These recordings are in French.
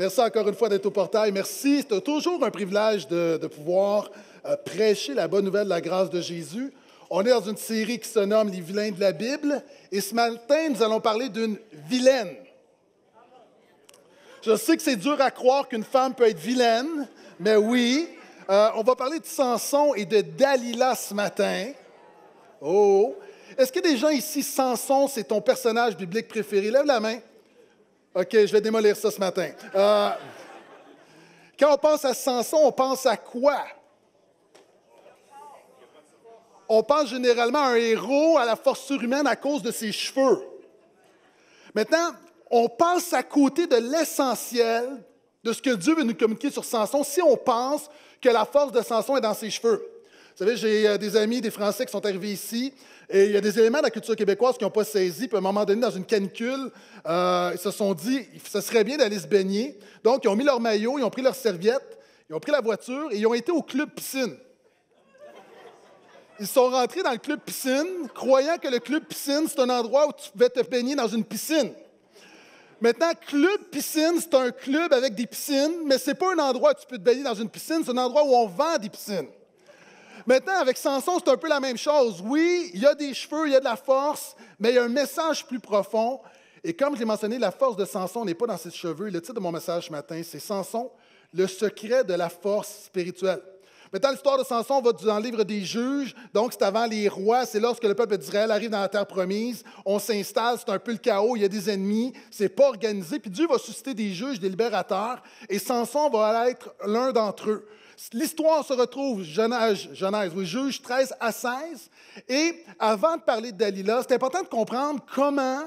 Merci encore une fois d'être au portail. Merci. C'est toujours un privilège de, pouvoir euh, prêcher la bonne nouvelle de la grâce de Jésus. On est dans une série qui se nomme Les vilains de la Bible. Et ce matin, nous allons parler d'une vilaine. Je sais que c'est dur à croire qu'une femme peut être vilaine, mais oui. Euh, on va parler de Samson et de Dalila ce matin. Oh! Est-ce que des gens ici, Samson, c'est ton personnage biblique préféré? Lève la main. OK, je vais démolir ça ce matin. Euh, quand on pense à Samson, on pense à quoi? On pense généralement à un héros, à la force surhumaine à cause de ses cheveux. Maintenant, on pense à côté de l'essentiel de ce que Dieu veut nous communiquer sur Samson si on pense que la force de Samson est dans ses cheveux. Vous savez, j'ai euh, des amis, des Français qui sont arrivés ici, et il y a des éléments de la culture québécoise qui n'ont pas saisi. Puis à un moment donné, dans une canicule, euh, ils se sont dit, ce serait bien d'aller se baigner. Donc, ils ont mis leur maillot, ils ont pris leur serviette, ils ont pris la voiture et ils ont été au club piscine. Ils sont rentrés dans le club piscine, croyant que le club piscine, c'est un endroit où tu pouvais te baigner dans une piscine. Maintenant, club piscine, c'est un club avec des piscines, mais c'est pas un endroit où tu peux te baigner dans une piscine, c'est un endroit où on vend des piscines. Maintenant, avec Samson, c'est un peu la même chose. Oui, il y a des cheveux, il y a de la force, mais il y a un message plus profond. Et comme je l'ai mentionné, la force de Samson n'est pas dans ses cheveux. Le titre de mon message ce matin, c'est Samson, le secret de la force spirituelle. Maintenant, l'histoire de Samson va dans le livre des juges. Donc, c'est avant les rois. C'est lorsque le peuple d'Israël arrive dans la terre promise. On s'installe. C'est un peu le chaos. Il y a des ennemis. C'est pas organisé. Puis Dieu va susciter des juges, des libérateurs. Et Samson va être l'un d'entre eux l'histoire se retrouve, Genèse, oui, Juge 13 à 16. Et avant de parler de Dalila, c'est important de comprendre comment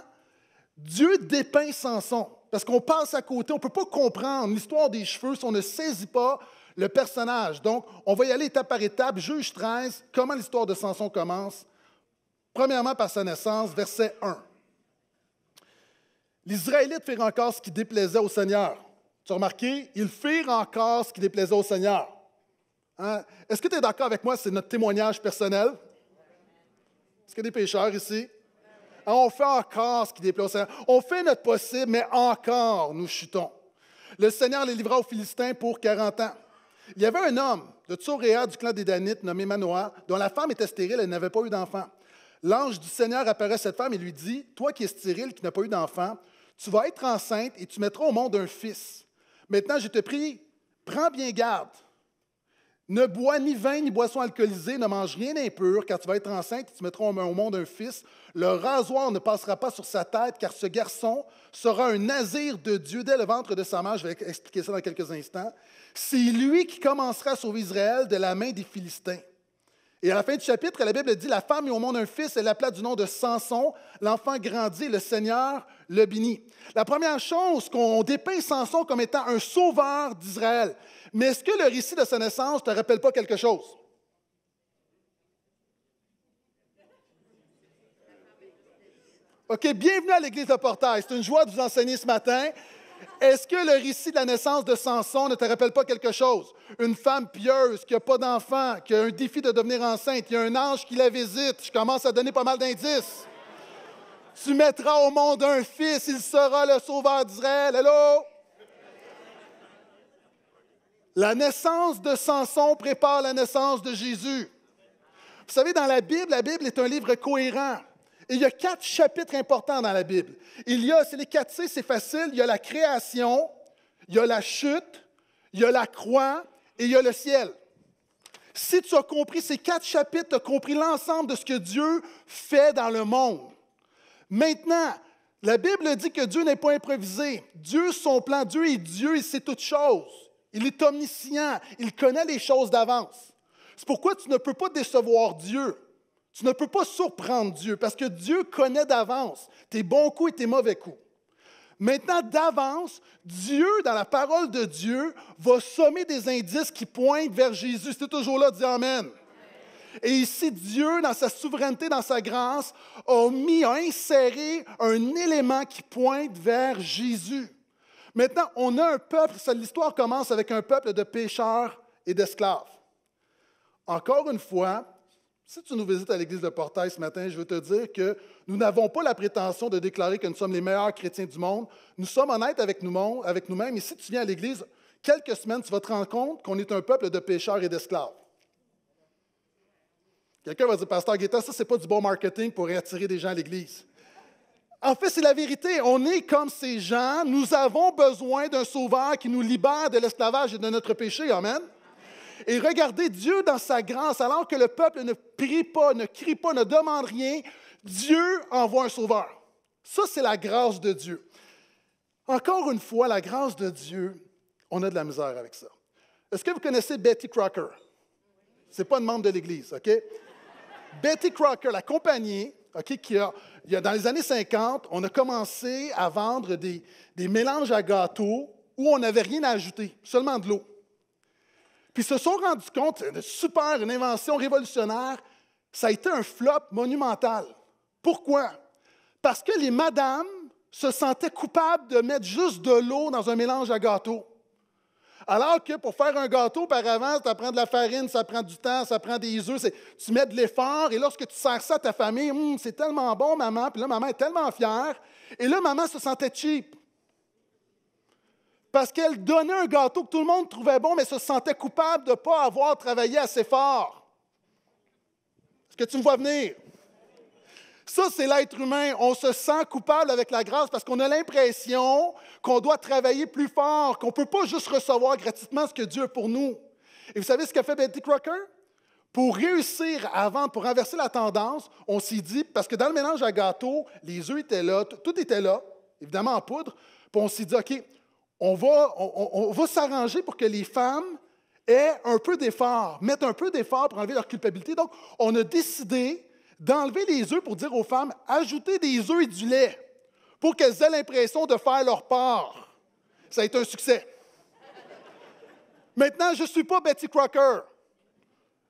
Dieu dépeint Samson. Parce qu'on passe à côté, on ne peut pas comprendre l'histoire des cheveux si on ne saisit pas le personnage. Donc, on va y aller étape par étape. Juge 13, comment l'histoire de Samson commence? Premièrement, par sa naissance, verset 1. Israélites firent encore ce qui déplaisait au Seigneur. Tu as remarqué? Ils firent encore ce qui déplaisait au Seigneur. Hein? Est-ce que tu es d'accord avec moi? C'est notre témoignage personnel. Est-ce qu'il y a des pécheurs ici? Hein, on fait encore ce qui déplaît On fait notre possible, mais encore nous chutons. Le Seigneur les livra aux Philistins pour 40 ans. Il y avait un homme de Tsoréa du clan des Danites nommé Manoah, dont la femme était stérile elle n'avait pas eu d'enfant. L'ange du Seigneur apparaît à cette femme et lui dit Toi qui es stérile, qui n'as pas eu d'enfant, tu vas être enceinte et tu mettras au monde un fils. Maintenant, je te prie, prends bien garde ne bois ni vin ni boisson alcoolisée, ne mange rien d'impur, car tu vas être enceinte et tu mettras au monde un fils. Le rasoir ne passera pas sur sa tête, car ce garçon sera un nazir de Dieu dès le ventre de sa mère. Je vais expliquer ça dans quelques instants. C'est lui qui commencera à sauver Israël de la main des Philistins. Et à la fin du chapitre, la Bible dit La femme est au monde un fils, elle l'appela du nom de Samson. L'enfant grandit, le Seigneur le bénit. La première chose qu'on dépeint Samson comme étant un sauveur d'Israël. Mais est-ce que le récit de sa naissance ne te rappelle pas quelque chose? OK, bienvenue à l'Église de Portail. C'est une joie de vous enseigner ce matin. Est-ce que le récit de la naissance de Samson ne te rappelle pas quelque chose? Une femme pieuse qui n'a pas d'enfant, qui a un défi de devenir enceinte, il y a un ange qui la visite. Je commence à donner pas mal d'indices. Tu mettras au monde un fils, il sera le sauveur d'Israël. allô? La naissance de Samson prépare la naissance de Jésus. Vous savez, dans la Bible, la Bible est un livre cohérent. Et il y a quatre chapitres importants dans la Bible. Il y a, c'est les quatre C, c'est facile, il y a la création, il y a la chute, il y a la croix et il y a le ciel. Si tu as compris ces quatre chapitres, tu as compris l'ensemble de ce que Dieu fait dans le monde. Maintenant, la Bible dit que Dieu n'est pas improvisé. Dieu, son plan, Dieu est Dieu, il sait toutes choses. Il est omniscient, il connaît les choses d'avance. C'est pourquoi tu ne peux pas décevoir Dieu. Tu ne peux pas surprendre Dieu parce que Dieu connaît d'avance tes bons coups et tes mauvais coups. Maintenant, d'avance, Dieu, dans la parole de Dieu, va sommer des indices qui pointent vers Jésus. C'est toujours là, dis Amen. Et ici, Dieu, dans sa souveraineté, dans sa grâce, a mis, a inséré un élément qui pointe vers Jésus. Maintenant, on a un peuple, l'histoire commence avec un peuple de pécheurs et d'esclaves. Encore une fois, si tu nous visites à l'église de Portail ce matin, je veux te dire que nous n'avons pas la prétention de déclarer que nous sommes les meilleurs chrétiens du monde. Nous sommes honnêtes avec nous-mêmes, avec et si tu viens à l'église, quelques semaines, tu vas te rendre compte qu'on est un peuple de pécheurs et d'esclaves. Quelqu'un va dire, Pasteur Guetta, ça, c'est pas du bon marketing pour attirer des gens à l'église. En fait, c'est la vérité. On est comme ces gens. Nous avons besoin d'un sauveur qui nous libère de l'esclavage et de notre péché. Amen et regardez Dieu dans sa grâce, alors que le peuple ne prie pas, ne crie pas, ne demande rien, Dieu envoie un sauveur. Ça, c'est la grâce de Dieu. Encore une fois, la grâce de Dieu, on a de la misère avec ça. Est-ce que vous connaissez Betty Crocker? Ce n'est pas une membre de l'Église, OK? Betty Crocker, la compagnie, OK, qui a, dans les années 50, on a commencé à vendre des, des mélanges à gâteaux où on n'avait rien à ajouter, seulement de l'eau. Puis se sont rendus compte, super, une invention révolutionnaire, ça a été un flop monumental. Pourquoi? Parce que les madames se sentaient coupables de mettre juste de l'eau dans un mélange à gâteau. Alors que pour faire un gâteau, par avance, ça prend de la farine, ça prend du temps, ça prend des œufs, tu mets de l'effort, et lorsque tu sers ça à ta famille, hum, c'est tellement bon, maman, puis là, maman est tellement fière. Et là, maman se sentait cheap parce qu'elle donnait un gâteau que tout le monde trouvait bon, mais se sentait coupable de ne pas avoir travaillé assez fort. Est-ce que tu me vois venir? Ça, c'est l'être humain. On se sent coupable avec la grâce parce qu'on a l'impression qu'on doit travailler plus fort, qu'on ne peut pas juste recevoir gratuitement ce que Dieu a pour nous. Et vous savez ce qu'a fait Betty Crocker? Pour réussir avant, pour inverser la tendance, on s'y dit, parce que dans le mélange à gâteau, les œufs étaient là, tout était là, évidemment en poudre, puis on s'y dit, OK, on va, s'arranger pour que les femmes aient un peu d'effort, mettent un peu d'effort pour enlever leur culpabilité. Donc, on a décidé d'enlever les œufs pour dire aux femmes, ajoutez des œufs et du lait pour qu'elles aient l'impression de faire leur part. Ça a été un succès. Maintenant, je ne suis pas Betty Crocker.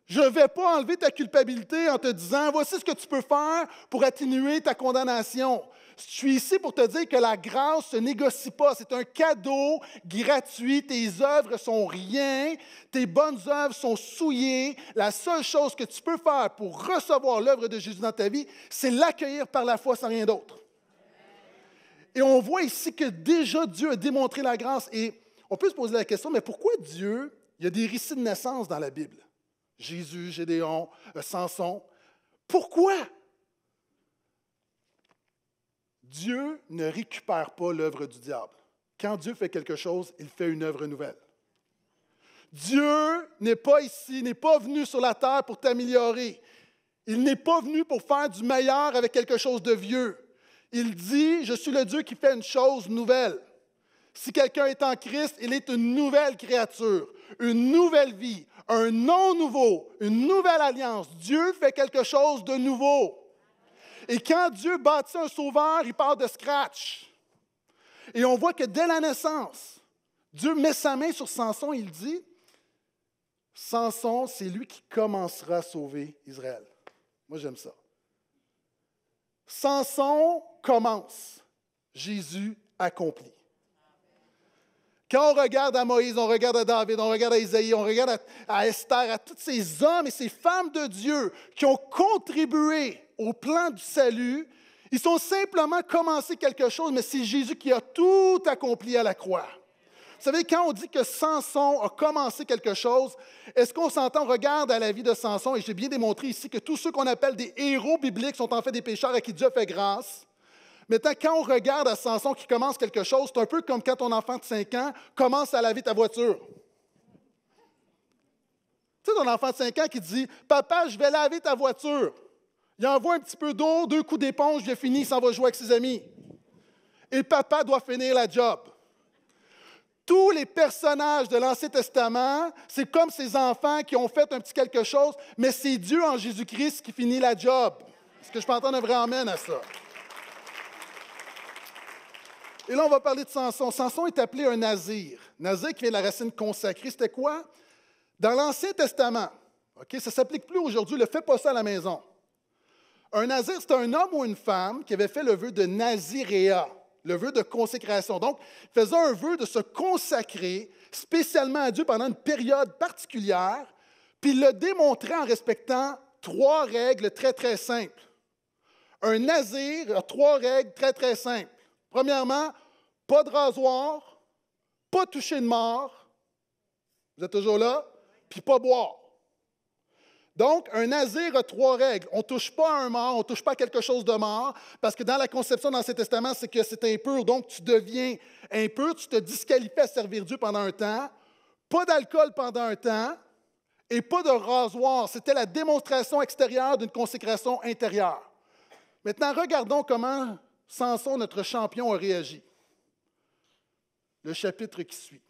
Je ne vais pas enlever ta culpabilité en te disant, voici ce que tu peux faire pour atténuer ta condamnation. Je suis ici pour te dire que la grâce ne se négocie pas. C'est un cadeau gratuit. Tes œuvres sont rien. Tes bonnes œuvres sont souillées. La seule chose que tu peux faire pour recevoir l'œuvre de Jésus dans ta vie, c'est l'accueillir par la foi sans rien d'autre. Et on voit ici que déjà Dieu a démontré la grâce. Et on peut se poser la question, mais pourquoi Dieu, il y a des récits de naissance dans la Bible? Jésus, Gédéon, euh, Samson. Pourquoi? Dieu ne récupère pas l'œuvre du diable. Quand Dieu fait quelque chose, il fait une œuvre nouvelle. Dieu n'est pas ici, n'est pas venu sur la terre pour t'améliorer. Il n'est pas venu pour faire du meilleur avec quelque chose de vieux. Il dit, je suis le Dieu qui fait une chose nouvelle. Si quelqu'un est en Christ, il est une nouvelle créature, une nouvelle vie, un nom nouveau, une nouvelle alliance. Dieu fait quelque chose de nouveau. Et quand Dieu bâtit un sauveur, il part de scratch. Et on voit que dès la naissance, Dieu met sa main sur Samson et il dit, Samson, c'est lui qui commencera à sauver Israël. Moi, j'aime ça. Samson commence, Jésus accomplit. Quand on regarde à Moïse, on regarde à David, on regarde à Isaïe, on regarde à, Esther, à tous ces hommes et ces femmes de Dieu qui ont contribué au plan du salut. Ils ont simplement commencé quelque chose, mais c'est Jésus qui a tout accompli à la croix. Vous savez, quand on dit que Samson a commencé quelque chose, est-ce qu'on s'entend, regarde à la vie de Samson, et j'ai bien démontré ici que tous ceux qu'on appelle des héros bibliques sont en fait des pécheurs à qui Dieu fait grâce. Maintenant, quand on regarde à Samson qui commence quelque chose, c'est un peu comme quand ton enfant de 5 ans commence à laver ta voiture. Tu sais, ton enfant de 5 ans qui dit Papa, je vais laver ta voiture. Il envoie un petit peu d'eau, deux coups d'éponge, il fini, il s'en va jouer avec ses amis. Et papa doit finir la job. Tous les personnages de l'Ancien Testament, c'est comme ces enfants qui ont fait un petit quelque chose, mais c'est Dieu en Jésus-Christ qui finit la job. Est-ce que je peux entendre un vrai amen à ça? Et là, on va parler de Samson. Samson est appelé un nazir. Nazir qui vient de la racine consacrée, c'était quoi? Dans l'Ancien Testament, OK, ça ne s'applique plus aujourd'hui, ne fais pas ça à la maison. Un nazir, c'est un homme ou une femme qui avait fait le vœu de naziréa, le vœu de consécration. Donc, faisait un vœu de se consacrer spécialement à Dieu pendant une période particulière, puis le démontrait en respectant trois règles très, très simples. Un nazir a trois règles très, très simples. Premièrement, pas de rasoir, pas toucher de mort, vous êtes toujours là, puis pas boire. Donc, un nazir a trois règles. On ne touche pas à un mort, on ne touche pas à quelque chose de mort, parce que dans la conception dans l'Ancien Testament, c'est que c'est impur, donc tu deviens impur, tu te disqualifies à servir Dieu pendant un temps, pas d'alcool pendant un temps, et pas de rasoir. C'était la démonstration extérieure d'une consécration intérieure. Maintenant, regardons comment Samson, notre champion, a réagi. Le chapitre qui suit.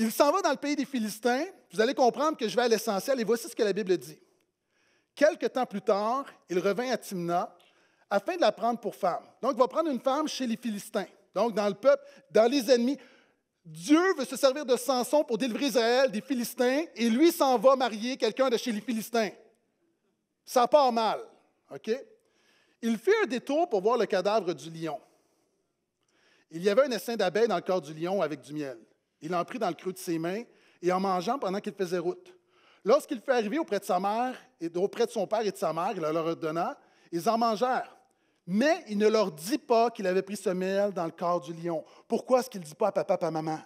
Il s'en va dans le pays des Philistins. Vous allez comprendre que je vais à l'essentiel et voici ce que la Bible dit. Quelque temps plus tard, il revint à Timna afin de la prendre pour femme. Donc, il va prendre une femme chez les Philistins, donc dans le peuple, dans les ennemis. Dieu veut se servir de Samson pour délivrer Israël des Philistins et lui s'en va marier quelqu'un de chez les Philistins. Ça part mal, OK? Il fit un détour pour voir le cadavre du lion. Il y avait un essaim d'abeilles dans le corps du lion avec du miel. Il en prit dans le creux de ses mains et en mangeant pendant qu'il faisait route. Lorsqu'il fut arrivé auprès de sa mère et auprès de son père et de sa mère, il leur donna ils en mangèrent. Mais il ne leur dit pas qu'il avait pris ce miel dans le corps du lion. Pourquoi est-ce qu'il ne dit pas à papa à maman?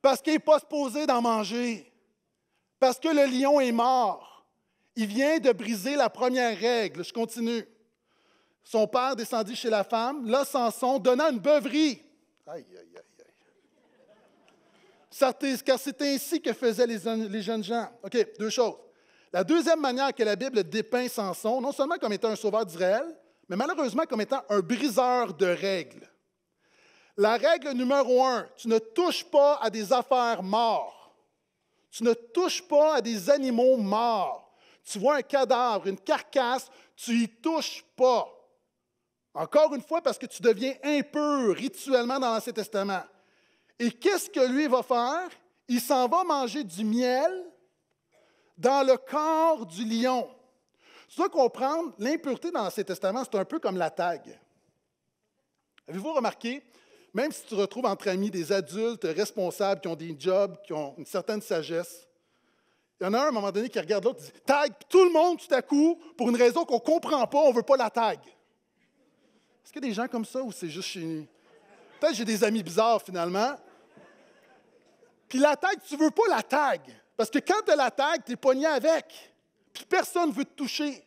Parce qu'il n'est pas supposé d'en manger. Parce que le lion est mort. Il vient de briser la première règle. Je continue. Son père descendit chez la femme. Là, Samson donna une beuverie. Aïe, aïe, aïe car c'est ainsi que faisaient les, jeunes gens. OK, deux choses. La deuxième manière que la Bible dépeint Samson, non seulement comme étant un sauveur d'Israël, mais malheureusement comme étant un briseur de règles. La règle numéro un, tu ne touches pas à des affaires mortes. Tu ne touches pas à des animaux morts. Tu vois un cadavre, une carcasse, tu y touches pas. Encore une fois, parce que tu deviens impur rituellement dans l'Ancien Testament. Et qu'est-ce que lui va faire? Il s'en va manger du miel dans le corps du lion. Tu dois comprendre, l'impureté dans l'Ancien Testament, c'est un peu comme la tag. Avez-vous remarqué, même si tu retrouves entre amis des adultes responsables qui ont des jobs, qui ont une certaine sagesse, il y en a un à un moment donné qui regarde l'autre et dit Tag tout le monde tout à coup pour une raison qu'on ne comprend pas, on ne veut pas la tag. Est-ce qu'il y a des gens comme ça ou c'est juste chez nous? Peut-être que j'ai des amis bizarres finalement. Puis la tag, tu ne veux pas la tag. Parce que quand tu as la tag, tu es pogné avec. Puis personne ne veut te toucher.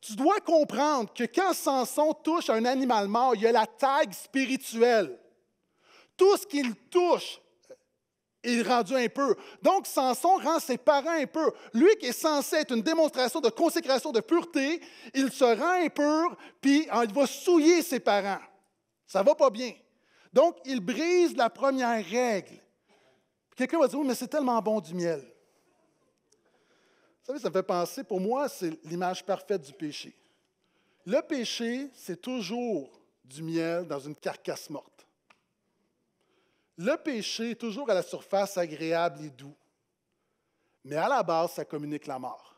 Tu dois comprendre que quand Samson touche un animal mort, il y a la tag spirituelle. Tout ce qu'il touche est rendu impur. Donc Samson rend ses parents impurs. Lui qui est censé être une démonstration de consécration, de pureté, il se rend impur, puis il va souiller ses parents. Ça ne va pas bien. Donc il brise la première règle. Quelqu'un va dire, oui, mais c'est tellement bon du miel. Vous savez, ça me fait penser, pour moi, c'est l'image parfaite du péché. Le péché, c'est toujours du miel dans une carcasse morte. Le péché est toujours à la surface agréable et doux. Mais à la base, ça communique la mort.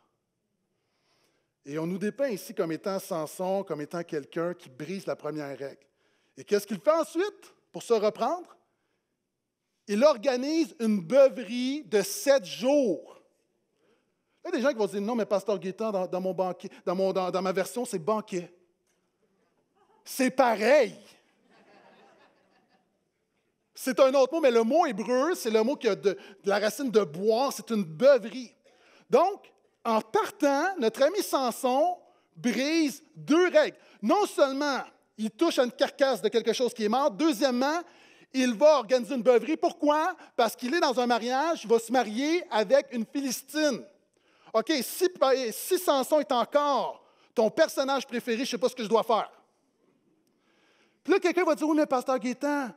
Et on nous dépeint ici comme étant Samson, comme étant quelqu'un qui brise la première règle. Et qu'est-ce qu'il fait ensuite pour se reprendre? il organise une beuverie de sept jours. Il y a des gens qui vont dire, non, mais pasteur Guétan, dans, mon banquet, dans, mon, dans, ma version, c'est banquet. C'est pareil. C'est un autre mot, mais le mot hébreu, c'est le mot qui a de, la racine de boire, c'est une beuverie. Donc, en partant, notre ami Samson brise deux règles. Non seulement il touche à une carcasse de quelque chose qui est mort, deuxièmement, il va organiser une beuverie. Pourquoi? Parce qu'il est dans un mariage, il va se marier avec une Philistine. OK, si, Samson est encore ton personnage préféré, je ne sais pas ce que je dois faire. Puis là, quelqu'un va dire, oui, mais pasteur Gaétan,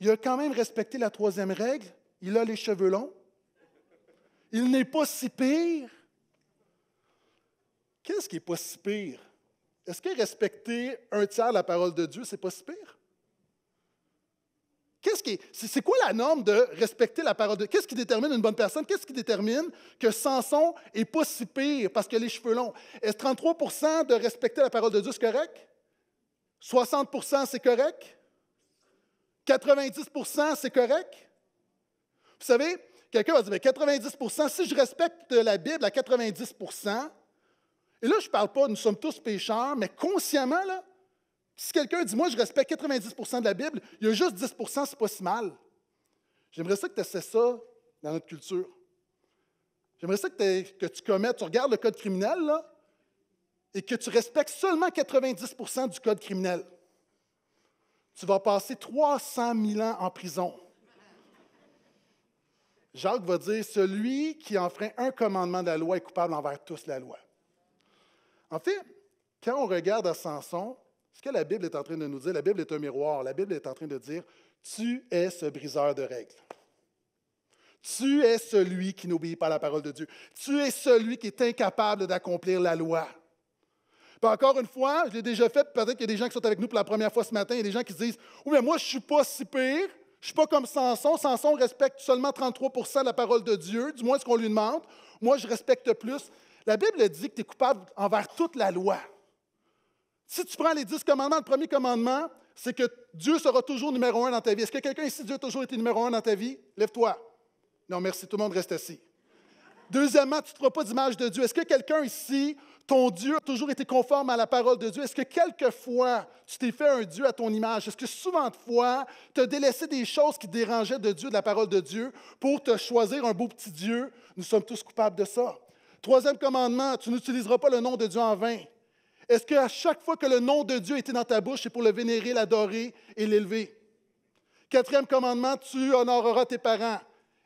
il a quand même respecté la troisième règle. Il a les cheveux longs. Il n'est pas si pire. Qu'est-ce qui n'est pas si pire? Est-ce que respecter un tiers de la parole de Dieu, c'est pas si pire? ce qui, c'est quoi la norme de respecter la parole de Dieu? Qu'est-ce qui détermine une bonne personne? Qu'est-ce qui détermine que Samson n'est pas si pire parce que les cheveux longs? Est-ce 33 de respecter la parole de Dieu, c'est correct? 60 c'est correct? 90 c'est correct? Vous savez, quelqu'un va dire, mais 90 si je respecte la Bible à 90 et là, je ne parle pas, nous sommes tous pécheurs, mais consciemment, là, si quelqu'un dit, moi, je respecte 90 de la Bible, il y a juste 10 c'est pas si mal. J'aimerais ça que tu essaies ça dans notre culture. J'aimerais ça que, que, tu commettes, tu regardes le code criminel, là, et que tu respectes seulement 90 du code criminel. Tu vas passer 300 000 ans en prison. Jacques va dire Celui qui enfreint un commandement de la loi est coupable envers tous la loi. En fait, quand on regarde à Samson, ce que la Bible est en train de nous dire, la Bible est un miroir. La Bible est en train de dire, tu es ce briseur de règles. Tu es celui qui n'obéit pas à la parole de Dieu. Tu es celui qui est incapable d'accomplir la loi. encore une fois, je l'ai déjà fait, peut-être qu'il y a des gens qui sont avec nous pour la première fois ce matin, il y a des gens qui disent Oui, mais moi, je ne suis pas si pire, je ne suis pas comme Samson. Samson respecte seulement 33 de la parole de Dieu, du moins ce qu'on lui demande. Moi, je respecte plus. La Bible dit que tu es coupable envers toute la loi. Si tu prends les dix commandements, le premier commandement, c'est que Dieu sera toujours numéro un dans ta vie. Est-ce que quelqu'un ici, Dieu a toujours été numéro un dans ta vie? Lève-toi. Non, merci, tout le monde reste assis. Deuxièmement, tu ne feras pas d'image de Dieu. Est-ce que quelqu'un ici, ton Dieu a toujours été conforme à la parole de Dieu? Est-ce que quelquefois, tu t'es fait un Dieu à ton image? Est-ce que souvent de fois, tu as délaissé des choses qui dérangeaient de Dieu, de la parole de Dieu, pour te choisir un beau petit Dieu? Nous sommes tous coupables de ça. Troisième commandement, tu n'utiliseras pas le nom de Dieu en vain. Est-ce qu'à chaque fois que le nom de Dieu était dans ta bouche, c'est pour le vénérer, l'adorer et l'élever? Quatrième commandement, tu honoreras tes parents.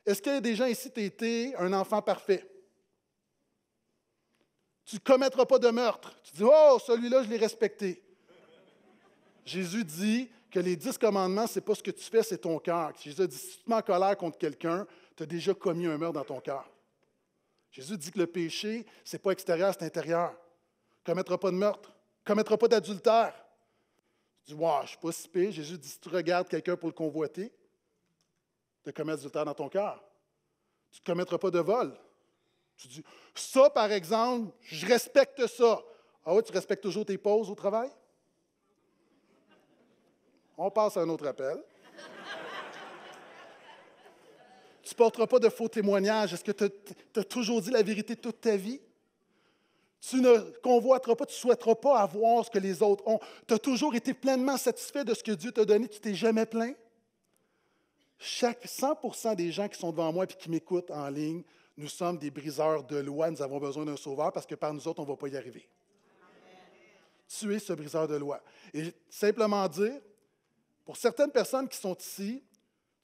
Est-ce qu'il y a des gens ici, tu été un enfant parfait? Tu ne commettras pas de meurtre. Tu dis, oh, celui-là, je l'ai respecté. Jésus dit que les dix commandements, ce n'est pas ce que tu fais, c'est ton cœur. Jésus dit, si tu te mets en colère contre quelqu'un, tu as déjà commis un meurtre dans ton cœur. Jésus dit que le péché, ce n'est pas extérieur, c'est intérieur commettra pas de meurtre, commettra pas d'adultère. Tu dis, wow, je ne suis pas si Jésus dit, si tu regardes quelqu'un pour le convoiter, tu commets d'adultère dans ton cœur. Tu ne commettras pas de vol. Tu dis, ça, par exemple, je respecte ça. Ah oui, tu respectes toujours tes pauses au travail? On passe à un autre appel. tu ne porteras pas de faux témoignages. Est-ce que tu as toujours dit la vérité toute ta vie? Tu ne convoiteras pas, tu ne souhaiteras pas avoir ce que les autres ont. Tu as toujours été pleinement satisfait de ce que Dieu t'a donné, tu t'es jamais plaint. Chaque 100 des gens qui sont devant moi et qui m'écoutent en ligne, nous sommes des briseurs de loi, nous avons besoin d'un sauveur parce que par nous autres, on ne va pas y arriver. Tu es ce briseur de loi. Et simplement dire, pour certaines personnes qui sont ici,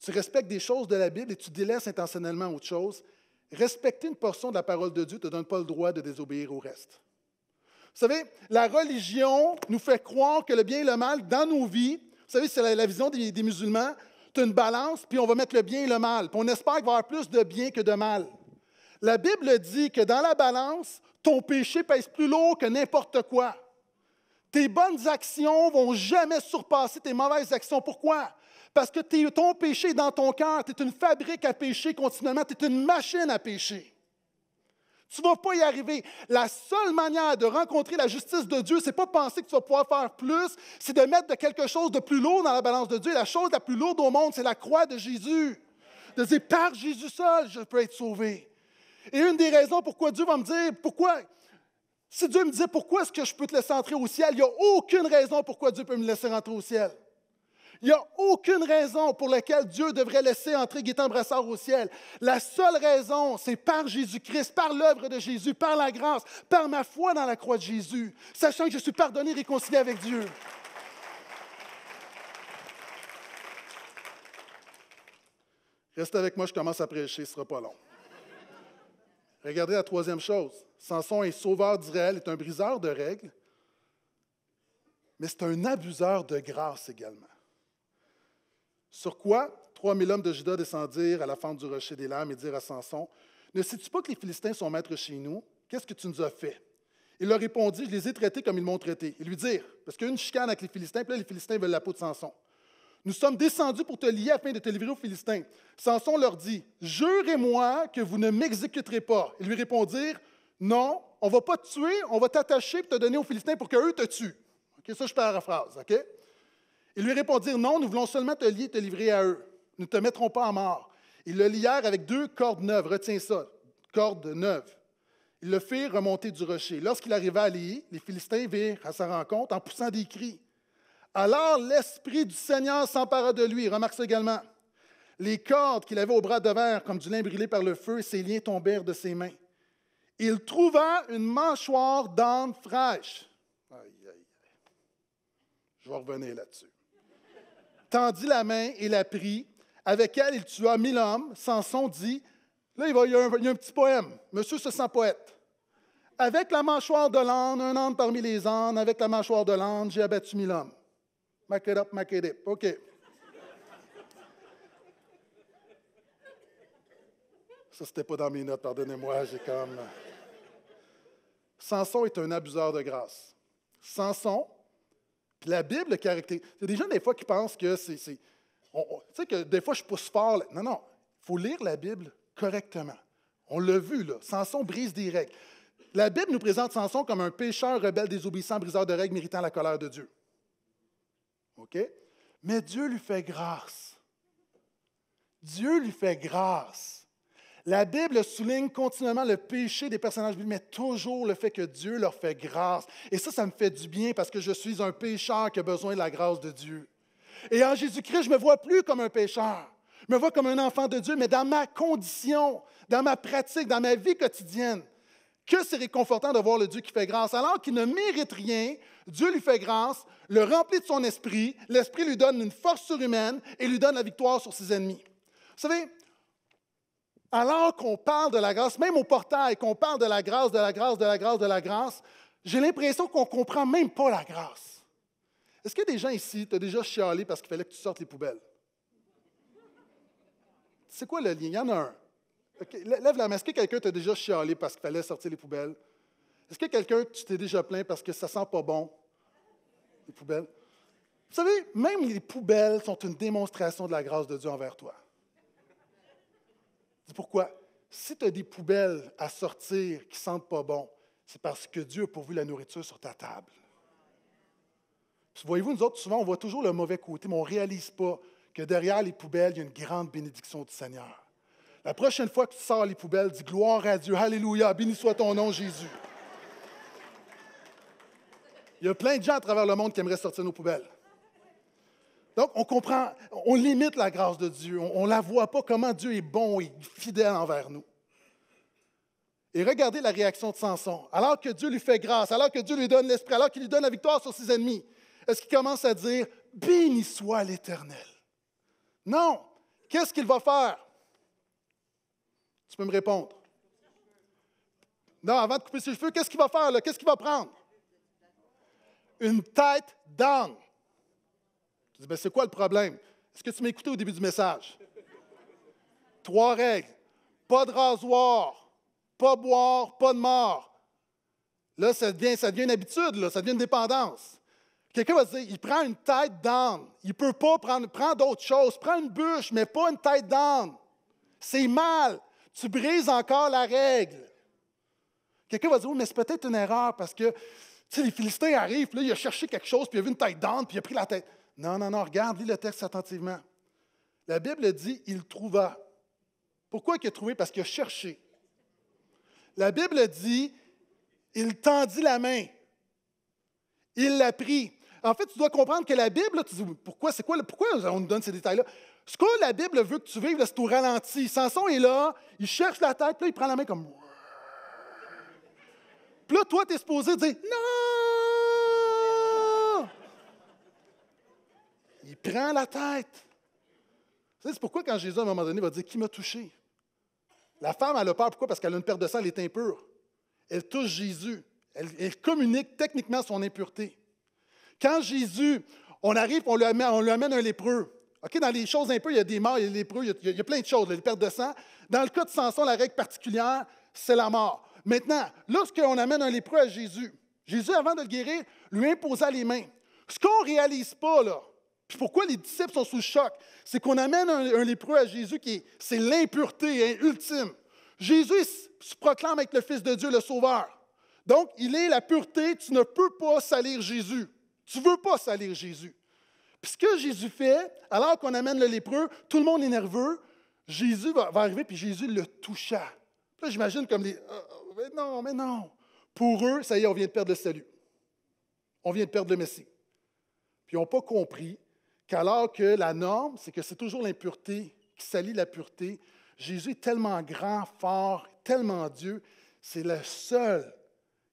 tu respectes des choses de la Bible et tu délaisses intentionnellement autre chose, respecter une portion de la parole de Dieu ne te donne pas le droit de désobéir au reste. Vous savez, la religion nous fait croire que le bien et le mal dans nos vies, vous savez, c'est la, vision des, musulmans, tu as une balance, puis on va mettre le bien et le mal, puis on espère qu'il va y avoir plus de bien que de mal. La Bible dit que dans la balance, ton péché pèse plus lourd que n'importe quoi. Tes bonnes actions vont jamais surpasser tes mauvaises actions. Pourquoi? Parce que es, ton péché est dans ton cœur, tu es une fabrique à pécher continuellement, tu es une machine à pécher. Tu ne vas pas y arriver. La seule manière de rencontrer la justice de Dieu, ce n'est pas penser que tu vas pouvoir faire plus, c'est de mettre quelque chose de plus lourd dans la balance de Dieu. La chose la plus lourde au monde, c'est la croix de Jésus. De dire, par Jésus seul, je peux être sauvé. Et une des raisons pourquoi Dieu va me dire, pourquoi, si Dieu me dit, pourquoi est-ce que je peux te laisser entrer au ciel, il n'y a aucune raison pourquoi Dieu peut me laisser rentrer au ciel. Il n'y a aucune raison pour laquelle Dieu devrait laisser entrer Gaétan Brassard au ciel. La seule raison, c'est par Jésus-Christ, par l'œuvre de Jésus, par la grâce, par ma foi dans la croix de Jésus, sachant que je suis pardonné, et réconcilié avec Dieu. Reste avec moi, je commence à prêcher, ce ne sera pas long. Regardez la troisième chose. Samson est sauveur d'Israël, est un briseur de règles, mais c'est un abuseur de grâce également. Sur quoi trois mille hommes de Juda descendirent à la fente du rocher des lames et dirent à Samson Ne sais-tu pas que les Philistins sont maîtres chez nous Qu'est-ce que tu nous as fait Il leur répondit Je les ai traités comme ils m'ont traité. Ils lui dirent Parce qu'il y a une chicane avec les Philistins, puis là, les Philistins veulent la peau de Samson. Nous sommes descendus pour te lier afin de te livrer aux Philistins. Samson leur dit Jurez-moi que vous ne m'exécuterez pas. Ils lui répondirent Non, on ne va pas te tuer, on va t'attacher et te donner aux Philistins pour qu'eux te tuent. ça, je paraphrase. OK ils lui répondirent, non, nous voulons seulement te lier et te livrer à eux. Nous ne te mettrons pas en mort. Ils le lièrent avec deux cordes neuves, retiens ça, cordes neuves. Ils le firent remonter du rocher. Lorsqu'il arriva à Léhi, les Philistins virent à sa rencontre en poussant des cris. Alors l'Esprit du Seigneur s'empara de lui. Remarque ça également. Les cordes qu'il avait au bras de verre, comme du lin brûlé par le feu, ses liens tombèrent de ses mains. Il trouva une mâchoire d'âme fraîche. Aïe, aïe, aïe. Je vais revenir là-dessus tendit la main et la prit. Avec elle, il tua mille hommes. Samson dit, là, il, y a un, petit poème. Monsieur se sent poète. Avec la mâchoire de l'âne, un âne parmi les ânes, avec la mâchoire de l'âne, j'ai abattu mille hommes. Mac it OK. Ça, c'était pas dans mes notes, pardonnez-moi, j'ai comme. Samson est un abuseur de grâce. Samson la Bible caractérise. Il y des gens, des fois, qui pensent que c'est. Tu sais, que des fois, je pousse fort. Non, non. Il faut lire la Bible correctement. On l'a vu, là. Samson brise des règles. La Bible nous présente Samson comme un pécheur, rebelle, désobéissant, briseur de règles, méritant la colère de Dieu. OK? Mais Dieu lui fait grâce. Dieu lui fait grâce. La Bible souligne continuellement le péché des personnages mais toujours le fait que Dieu leur fait grâce. Et ça, ça me fait du bien parce que je suis un pécheur qui a besoin de la grâce de Dieu. Et en Jésus-Christ, je ne me vois plus comme un pécheur. Je me vois comme un enfant de Dieu, mais dans ma condition, dans ma pratique, dans ma vie quotidienne. Que c'est réconfortant de voir le Dieu qui fait grâce. Alors qu'il ne mérite rien, Dieu lui fait grâce, le remplit de son esprit, l'esprit lui donne une force surhumaine et lui donne la victoire sur ses ennemis. Vous savez, alors qu'on parle de la grâce, même au portail, qu'on parle de la grâce, de la grâce, de la grâce, de la grâce, j'ai l'impression qu'on ne comprend même pas la grâce. Est-ce qu'il y a des gens ici, tu as déjà chialé parce qu'il fallait que tu sortes les poubelles? C'est quoi le lien? Il y en a un. lève la main. Est-ce a quelqu'un t'a déjà chialé parce qu'il fallait sortir les poubelles? Est-ce a quelqu'un, tu t'es déjà plaint parce que ça sent pas bon, les poubelles? Vous savez, même les poubelles sont une démonstration de la grâce de Dieu envers toi. C'est pourquoi, si tu as des poubelles à sortir qui ne sentent pas bon, c'est parce que Dieu a pourvu la nourriture sur ta table. Voyez-vous, nous autres, souvent, on voit toujours le mauvais côté, mais on ne réalise pas que derrière les poubelles, il y a une grande bénédiction du Seigneur. La prochaine fois que tu sors les poubelles, dis gloire à Dieu, Alléluia, béni soit ton nom, Jésus. Il y a plein de gens à travers le monde qui aimeraient sortir nos poubelles. Donc, on comprend, on limite la grâce de Dieu. On ne la voit pas comment Dieu est bon et fidèle envers nous. Et regardez la réaction de Samson. Alors que Dieu lui fait grâce, alors que Dieu lui donne l'esprit, alors qu'il lui donne la victoire sur ses ennemis, est-ce qu'il commence à dire Béni soit l'Éternel Non. Qu'est-ce qu'il va faire Tu peux me répondre. Non, avant de couper ses cheveux, qu'est-ce qu'il va faire? Qu'est-ce qu'il va prendre Une tête d'âne. Ben, c'est quoi le problème? Est-ce que tu écouté au début du message? Trois règles. Pas de rasoir, pas boire, pas de mort. Là, ça devient, une habitude, là, ça devient une dépendance. Quelqu'un va dire, il prend une tête d'âne. Il ne peut pas prendre, d'autres choses. Prends une bûche, mais pas une tête d'âne. C'est mal. Tu brises encore la règle. Quelqu'un va dire, mais c'est peut-être une erreur parce que, les Philistins arrivent, là, il a cherché quelque chose, puis il a vu une tête d'âne, puis il a pris la tête. Non, non, non, regarde, lis le texte attentivement. La Bible dit il trouva. Pourquoi il a trouvé? Parce qu'il a cherché. La Bible dit il tendit la main. Il l'a pris. En fait, tu dois comprendre que la Bible, tu dis pourquoi, c'est quoi, pourquoi on nous donne ces détails-là? Ce que la Bible veut que tu vives, c'est au ralenti. Samson est là, il cherche la tête, puis là, il prend la main comme. Puis là, toi, tu es supposé dire Non, prend la tête. C'est pourquoi quand Jésus, à un moment donné, va dire, qui m'a touché? La femme, elle a peur. Pourquoi? Parce qu'elle a une perte de sang, elle est impure. Elle touche Jésus. Elle, communique techniquement son impureté. Quand Jésus, on arrive, on lui amène, on amène un lépreux. OK, dans les choses impures, il y a des morts, il y a des lépreux, il y a, il y a plein de choses, les pertes de sang. Dans le cas de Samson, la règle particulière, c'est la mort. Maintenant, lorsqu'on amène un lépreux à Jésus, Jésus, avant de le guérir, lui imposa les mains. Ce qu'on ne réalise pas, là, puis pourquoi les disciples sont sous choc? C'est qu'on amène un, lépreux à Jésus qui c'est l'impureté hein, ultime. Jésus se proclame être le Fils de Dieu, le Sauveur. Donc, il est la pureté, tu ne peux pas salir Jésus. Tu ne veux pas salir Jésus. Puis ce que Jésus fait, alors qu'on amène le lépreux, tout le monde est nerveux, Jésus va, arriver, puis Jésus le toucha. là, j'imagine comme les... Ah, ah, mais non, mais non. Pour eux, ça y est, on vient de perdre le salut. On vient de perdre le Messie. Puis ils n'ont pas compris qu'alors que la norme, c'est que c'est toujours l'impureté qui salit la pureté, Jésus est tellement grand, fort, tellement Dieu, c'est le seul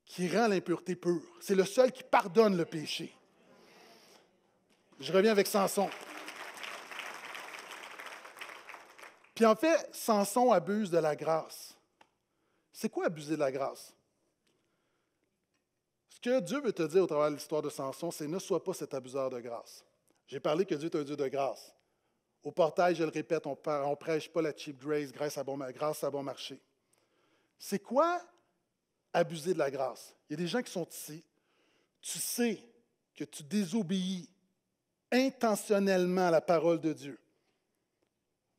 qui rend l'impureté pure. C'est le seul qui pardonne le péché. Je reviens avec Samson. Puis en fait, Samson abuse de la grâce. C'est quoi abuser de la grâce? Ce que Dieu veut te dire au travers de l'histoire de Samson, c'est ne sois pas cet abuseur de grâce. J'ai parlé que Dieu est un Dieu de grâce. Au portail, je le répète, on ne prêche pas la cheap grace, grâce à bon, grâce à bon marché. C'est quoi abuser de la grâce? Il y a des gens qui sont ici. Tu sais que tu désobéis intentionnellement à la parole de Dieu.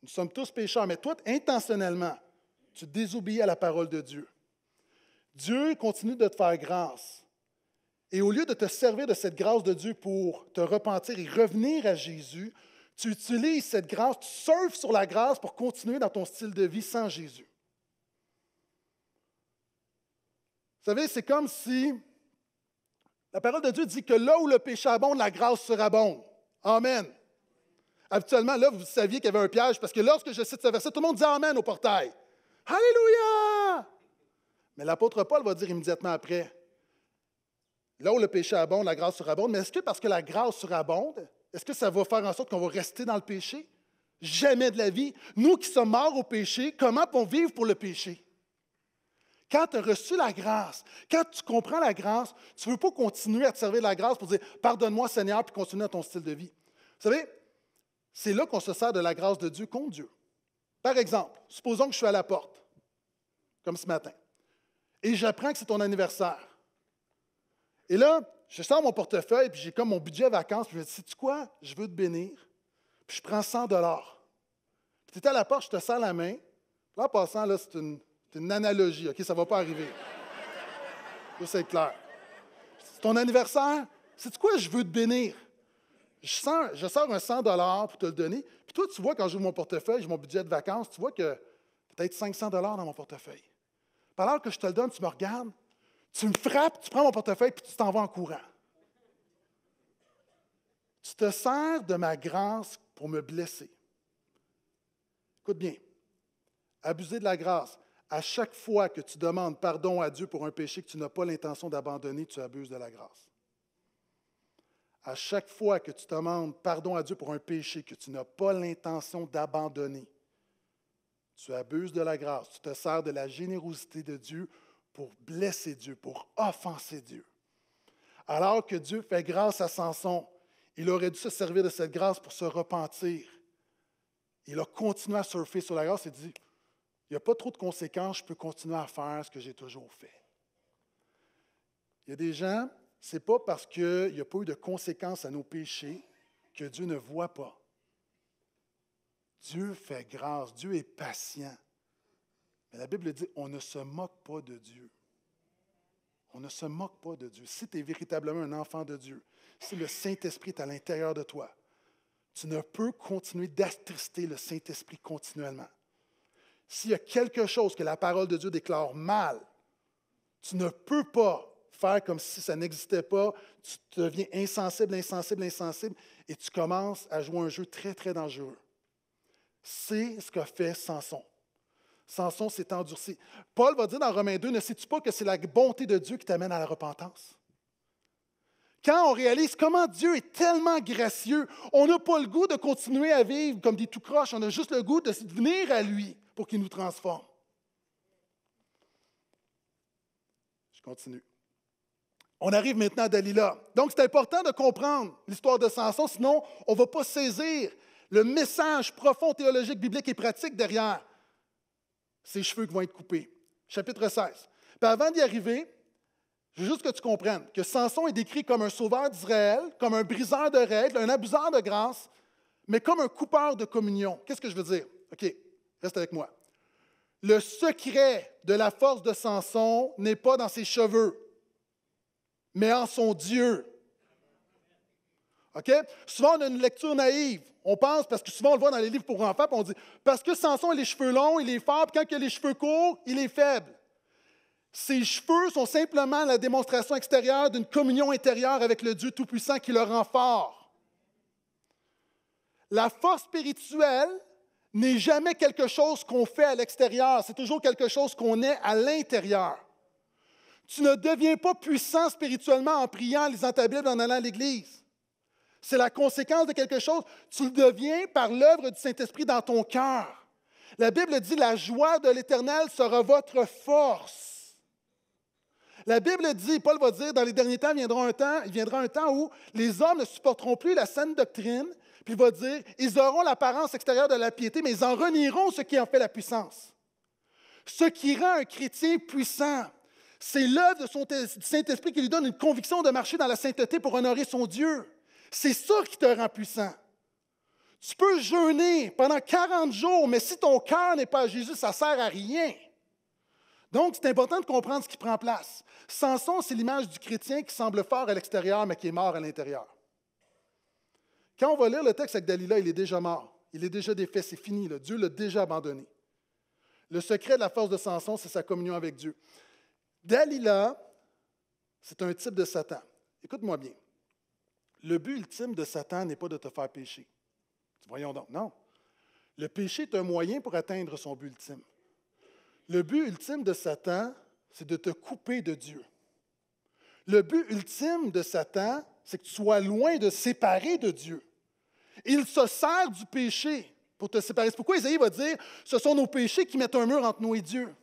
Nous sommes tous pécheurs, mais toi, intentionnellement, tu désobéis à la parole de Dieu. Dieu continue de te faire grâce. Et au lieu de te servir de cette grâce de Dieu pour te repentir et revenir à Jésus, tu utilises cette grâce, tu surfes sur la grâce pour continuer dans ton style de vie sans Jésus. Vous savez, c'est comme si la parole de Dieu dit que là où le péché abonde, la grâce sera bonne. Amen. Habituellement, là, vous saviez qu'il y avait un piège parce que lorsque je cite ce verset, tout le monde dit Amen au portail. Alléluia! Mais l'apôtre Paul va dire immédiatement après Là où le péché abonde, la grâce surabonde. Mais est-ce que parce que la grâce surabonde, est-ce que ça va faire en sorte qu'on va rester dans le péché? Jamais de la vie. Nous qui sommes morts au péché, comment pouvons vivre pour le péché? Quand tu as reçu la grâce, quand tu comprends la grâce, tu ne veux pas continuer à te servir de la grâce pour dire Pardonne-moi Seigneur, puis continuer à ton style de vie. Vous savez, c'est là qu'on se sert de la grâce de Dieu contre Dieu. Par exemple, supposons que je suis à la porte, comme ce matin, et j'apprends que c'est ton anniversaire. Et là, je sors mon portefeuille, puis j'ai comme mon budget de vacances, puis je me dis, sais-tu quoi? Je veux te bénir. Puis je prends 100 dollars. Puis tu es à la porte, je te sers la main. Là, en passant, là, c'est une, une, analogie, OK? Ça ne va pas arriver. ça c'est clair. C'est ton anniversaire? Sais-tu quoi? Je veux te bénir. Je, sens, je sors un 100 dollars pour te le donner. Puis toi, tu vois, quand j'ouvre mon portefeuille, j'ai mon budget de vacances, tu vois que peut-être 500 dollars dans mon portefeuille. Puis alors que je te le donne, tu me regardes, tu me frappes, tu prends mon portefeuille, puis tu t'en vas en courant. Tu te sers de ma grâce pour me blesser. Écoute bien, abuser de la grâce. À chaque fois que tu demandes pardon à Dieu pour un péché que tu n'as pas l'intention d'abandonner, tu abuses de la grâce. À chaque fois que tu demandes pardon à Dieu pour un péché que tu n'as pas l'intention d'abandonner, tu abuses de la grâce, tu te sers de la générosité de Dieu pour blesser Dieu, pour offenser Dieu. Alors que Dieu fait grâce à Samson, il aurait dû se servir de cette grâce pour se repentir. Il a continué à surfer sur la grâce et dit, il n'y a pas trop de conséquences, je peux continuer à faire ce que j'ai toujours fait. Il y a des gens, c'est pas parce qu'il n'y a pas eu de conséquences à nos péchés que Dieu ne voit pas. Dieu fait grâce, Dieu est patient. Mais la Bible dit, on ne se moque pas de Dieu. On ne se moque pas de Dieu. Si tu es véritablement un enfant de Dieu, si le Saint-Esprit est à l'intérieur de toi, tu ne peux continuer d'attrister le Saint-Esprit continuellement. S'il y a quelque chose que la parole de Dieu déclare mal, tu ne peux pas faire comme si ça n'existait pas. Tu deviens insensible, insensible, insensible et tu commences à jouer un jeu très, très dangereux. C'est ce qu'a fait Samson. Samson s'est endurci. Paul va dire dans Romains 2, ne sais-tu pas que c'est la bonté de Dieu qui t'amène à la repentance? Quand on réalise comment Dieu est tellement gracieux, on n'a pas le goût de continuer à vivre comme des tout croches, on a juste le goût de venir à lui pour qu'il nous transforme. Je continue. On arrive maintenant à Dalila. Donc, c'est important de comprendre l'histoire de Samson, sinon on ne va pas saisir le message profond théologique, biblique et pratique derrière ses cheveux qui vont être coupés. Chapitre 16. avant d'y arriver, je veux juste que tu comprennes que Samson est décrit comme un sauveur d'Israël, comme un briseur de règles, un abuseur de grâce, mais comme un coupeur de communion. Qu'est-ce que je veux dire? OK, reste avec moi. Le secret de la force de Samson n'est pas dans ses cheveux, mais en son Dieu. Souvent, on a une lecture naïve. On pense, parce que souvent, on le voit dans les livres pour enfants, puis on dit parce que Samson a les cheveux longs, il est fort, quand il a les cheveux courts, il est faible. Ses cheveux sont simplement la démonstration extérieure d'une communion intérieure avec le Dieu Tout-Puissant qui le rend fort. La force spirituelle n'est jamais quelque chose qu'on fait à l'extérieur, c'est toujours quelque chose qu'on est à l'intérieur. Tu ne deviens pas puissant spirituellement en priant, en lisant ta Bible, en allant à l'Église c'est la conséquence de quelque chose, tu le deviens par l'œuvre du Saint-Esprit dans ton cœur. La Bible dit, la joie de l'Éternel sera votre force. La Bible dit, Paul va dire, dans les derniers temps, viendra un temps, il viendra un temps où les hommes ne supporteront plus la saine doctrine, puis il va dire, ils auront l'apparence extérieure de la piété, mais ils en renieront ce qui en fait la puissance. Ce qui rend un chrétien puissant, c'est l'œuvre du Saint-Esprit qui lui donne une conviction de marcher dans la sainteté pour honorer son Dieu. C'est ça qui te rend puissant. Tu peux jeûner pendant 40 jours, mais si ton cœur n'est pas à Jésus, ça ne sert à rien. Donc, c'est important de comprendre ce qui prend place. Samson, c'est l'image du chrétien qui semble fort à l'extérieur, mais qui est mort à l'intérieur. Quand on va lire le texte avec Dalila, il est déjà mort. Il est déjà défait, c'est fini. Dieu l'a déjà abandonné. Le secret de la force de Samson, c'est sa communion avec Dieu. Dalila, c'est un type de Satan. Écoute-moi bien. Le but ultime de Satan n'est pas de te faire pécher. Voyons donc, non. Le péché est un moyen pour atteindre son but ultime. Le but ultime de Satan, c'est de te couper de Dieu. Le but ultime de Satan, c'est que tu sois loin de séparer de Dieu. Il se sert du péché pour te séparer. C'est pourquoi Isaïe va dire, ce sont nos péchés qui mettent un mur entre nous et Dieu.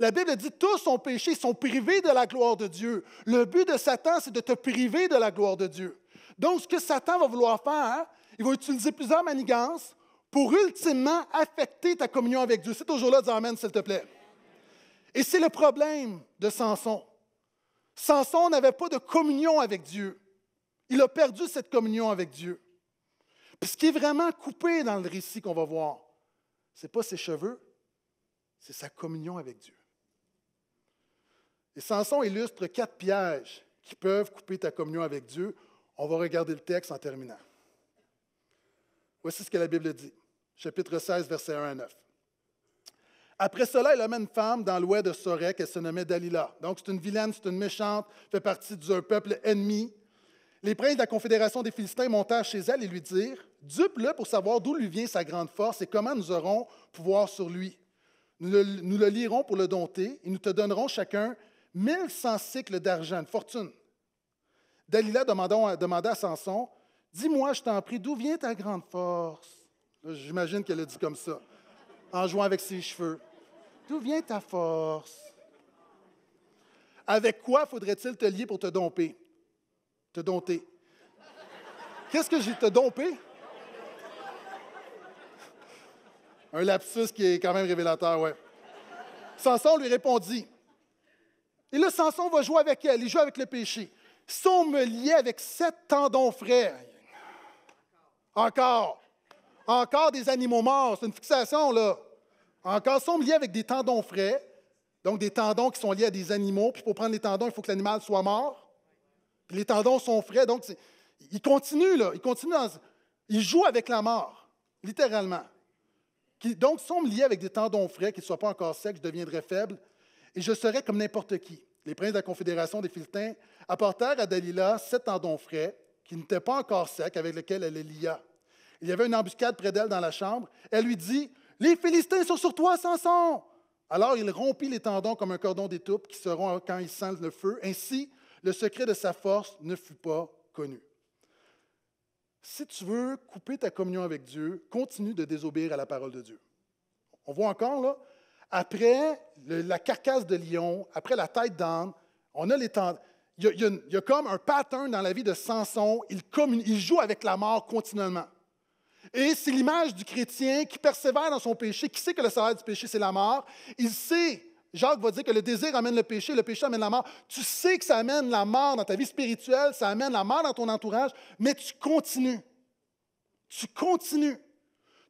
La Bible dit, tous nos péchés sont privés de la gloire de Dieu. Le but de Satan, c'est de te priver de la gloire de Dieu. Donc, ce que Satan va vouloir faire, hein, il va utiliser plusieurs manigances pour ultimement affecter ta communion avec Dieu. C'est toujours là, dis Amen, s'il te plaît. Et c'est le problème de Samson. Samson n'avait pas de communion avec Dieu. Il a perdu cette communion avec Dieu. Puis ce qui est vraiment coupé dans le récit qu'on va voir, ce n'est pas ses cheveux, c'est sa communion avec Dieu. Et Samson illustre quatre pièges qui peuvent couper ta communion avec Dieu on va regarder le texte en terminant. Voici ce que la Bible dit, chapitre 16, verset 1 à 9. Après cela, il amène une femme dans l'ouest de Sorek, elle se nommait Dalila. Donc, c'est une vilaine, c'est une méchante, fait partie d'un peuple ennemi. Les princes de la Confédération des Philistins montèrent chez elle et lui dirent Dupe-le pour savoir d'où lui vient sa grande force et comment nous aurons pouvoir sur lui. Nous le, nous lirons pour le dompter et nous te donnerons chacun 1100 cycles d'argent, une fortune. Dalila demanda à Samson Dis-moi, je t'en prie, d'où vient ta grande force J'imagine qu'elle a dit comme ça, en jouant avec ses cheveux. D'où vient ta force Avec quoi faudrait-il te lier pour te domper Te dompter. Qu'est-ce que j'ai te domper Un lapsus qui est quand même révélateur, ouais. Samson lui répondit. Et là, Samson va jouer avec elle, il joue avec le péché sont me liés avec sept tendons frais? Encore. Encore des animaux morts. C'est une fixation, là. Encore, sont liés avec des tendons frais, donc des tendons qui sont liés à des animaux. Puis pour prendre les tendons, il faut que l'animal soit mort. Puis les tendons sont frais, donc il continue, là. Il continue Il joue avec la mort, littéralement. donc, sont liés avec des tendons frais, qu'ils ne soient pas encore secs, je deviendrai faible, et je serai comme n'importe qui. Les princes de la Confédération des Philistins apportèrent à Dalila sept tendons frais qui n'étaient pas encore secs avec lesquels elle les lia. Il y avait une embuscade près d'elle dans la chambre. Elle lui dit Les Philistins sont sur toi, Samson Alors il rompit les tendons comme un cordon d'étoupe qui se rompt quand ils sent le feu. Ainsi, le secret de sa force ne fut pas connu. Si tu veux couper ta communion avec Dieu, continue de désobéir à la parole de Dieu. On voit encore, là, après la carcasse de lion, après la tête d'âne, on a les Il y a, comme un pattern dans la vie de Samson. Il, il joue avec la mort continuellement. Et c'est l'image du chrétien qui persévère dans son péché, qui sait que le salaire du péché, c'est la mort. Il sait, Jacques va dire que le désir amène le péché, le péché amène la mort. Tu sais que ça amène la mort dans ta vie spirituelle, ça amène la mort dans ton entourage, mais tu continues. Tu continues.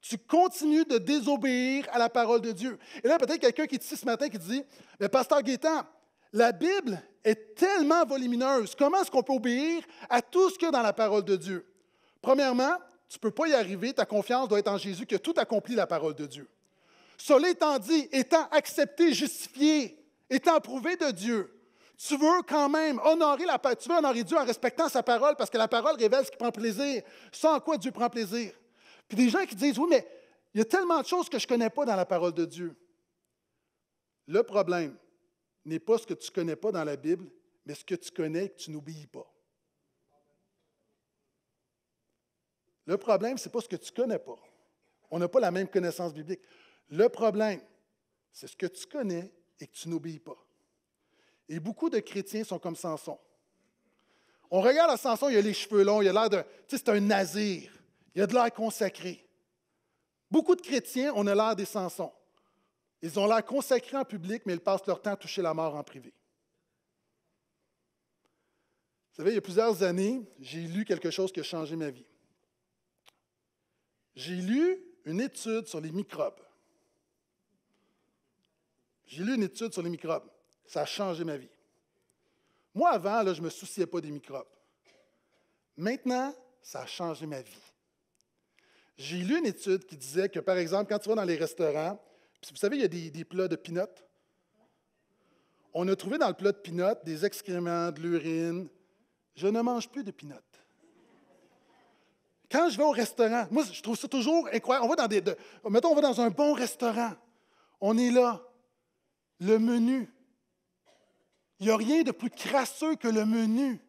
Tu continues de désobéir à la parole de Dieu. Et là, peut-être quelqu'un qui est ici ce matin qui dit Mais Pasteur Guétan, la Bible est tellement volumineuse. Comment est-ce qu'on peut obéir à tout ce qu'il y a dans la parole de Dieu? Premièrement, tu ne peux pas y arriver. Ta confiance doit être en Jésus qui a tout accompli la parole de Dieu. Cela étant dit, étant accepté, justifié, étant approuvé de Dieu, tu veux quand même honorer, la, tu veux honorer Dieu en respectant sa parole parce que la parole révèle ce qui prend plaisir, sans quoi Dieu prend plaisir. Puis des gens qui disent, oui, mais il y a tellement de choses que je ne connais pas dans la parole de Dieu. Le problème n'est pas ce que tu ne connais pas dans la Bible, mais ce que tu connais et que tu n'oublies pas. Le problème, ce n'est pas ce que tu ne connais pas. On n'a pas la même connaissance biblique. Le problème, c'est ce que tu connais et que tu n'oublies pas. Et beaucoup de chrétiens sont comme Samson. On regarde à Samson, il a les cheveux longs, il a l'air de... Tu sais, c'est un nazir. Il a de l'air consacré. Beaucoup de chrétiens, ont l'air des Sansons. Ils ont l'air consacré en public, mais ils passent leur temps à toucher la mort en privé. Vous savez, il y a plusieurs années, j'ai lu quelque chose qui a changé ma vie. J'ai lu une étude sur les microbes. J'ai lu une étude sur les microbes. Ça a changé ma vie. Moi, avant, là, je ne me souciais pas des microbes. Maintenant, ça a changé ma vie. J'ai lu une étude qui disait que, par exemple, quand tu vas dans les restaurants, vous savez, il y a des, plats de pinotes On a trouvé dans le plat de Pinotes des excréments, de l'urine. Je ne mange plus de pinotes Quand je vais au restaurant, moi, je trouve ça toujours incroyable. On va dans des, mettons, on va dans un bon restaurant. On est là. Le menu. Il n'y a rien de plus crasseux que le menu.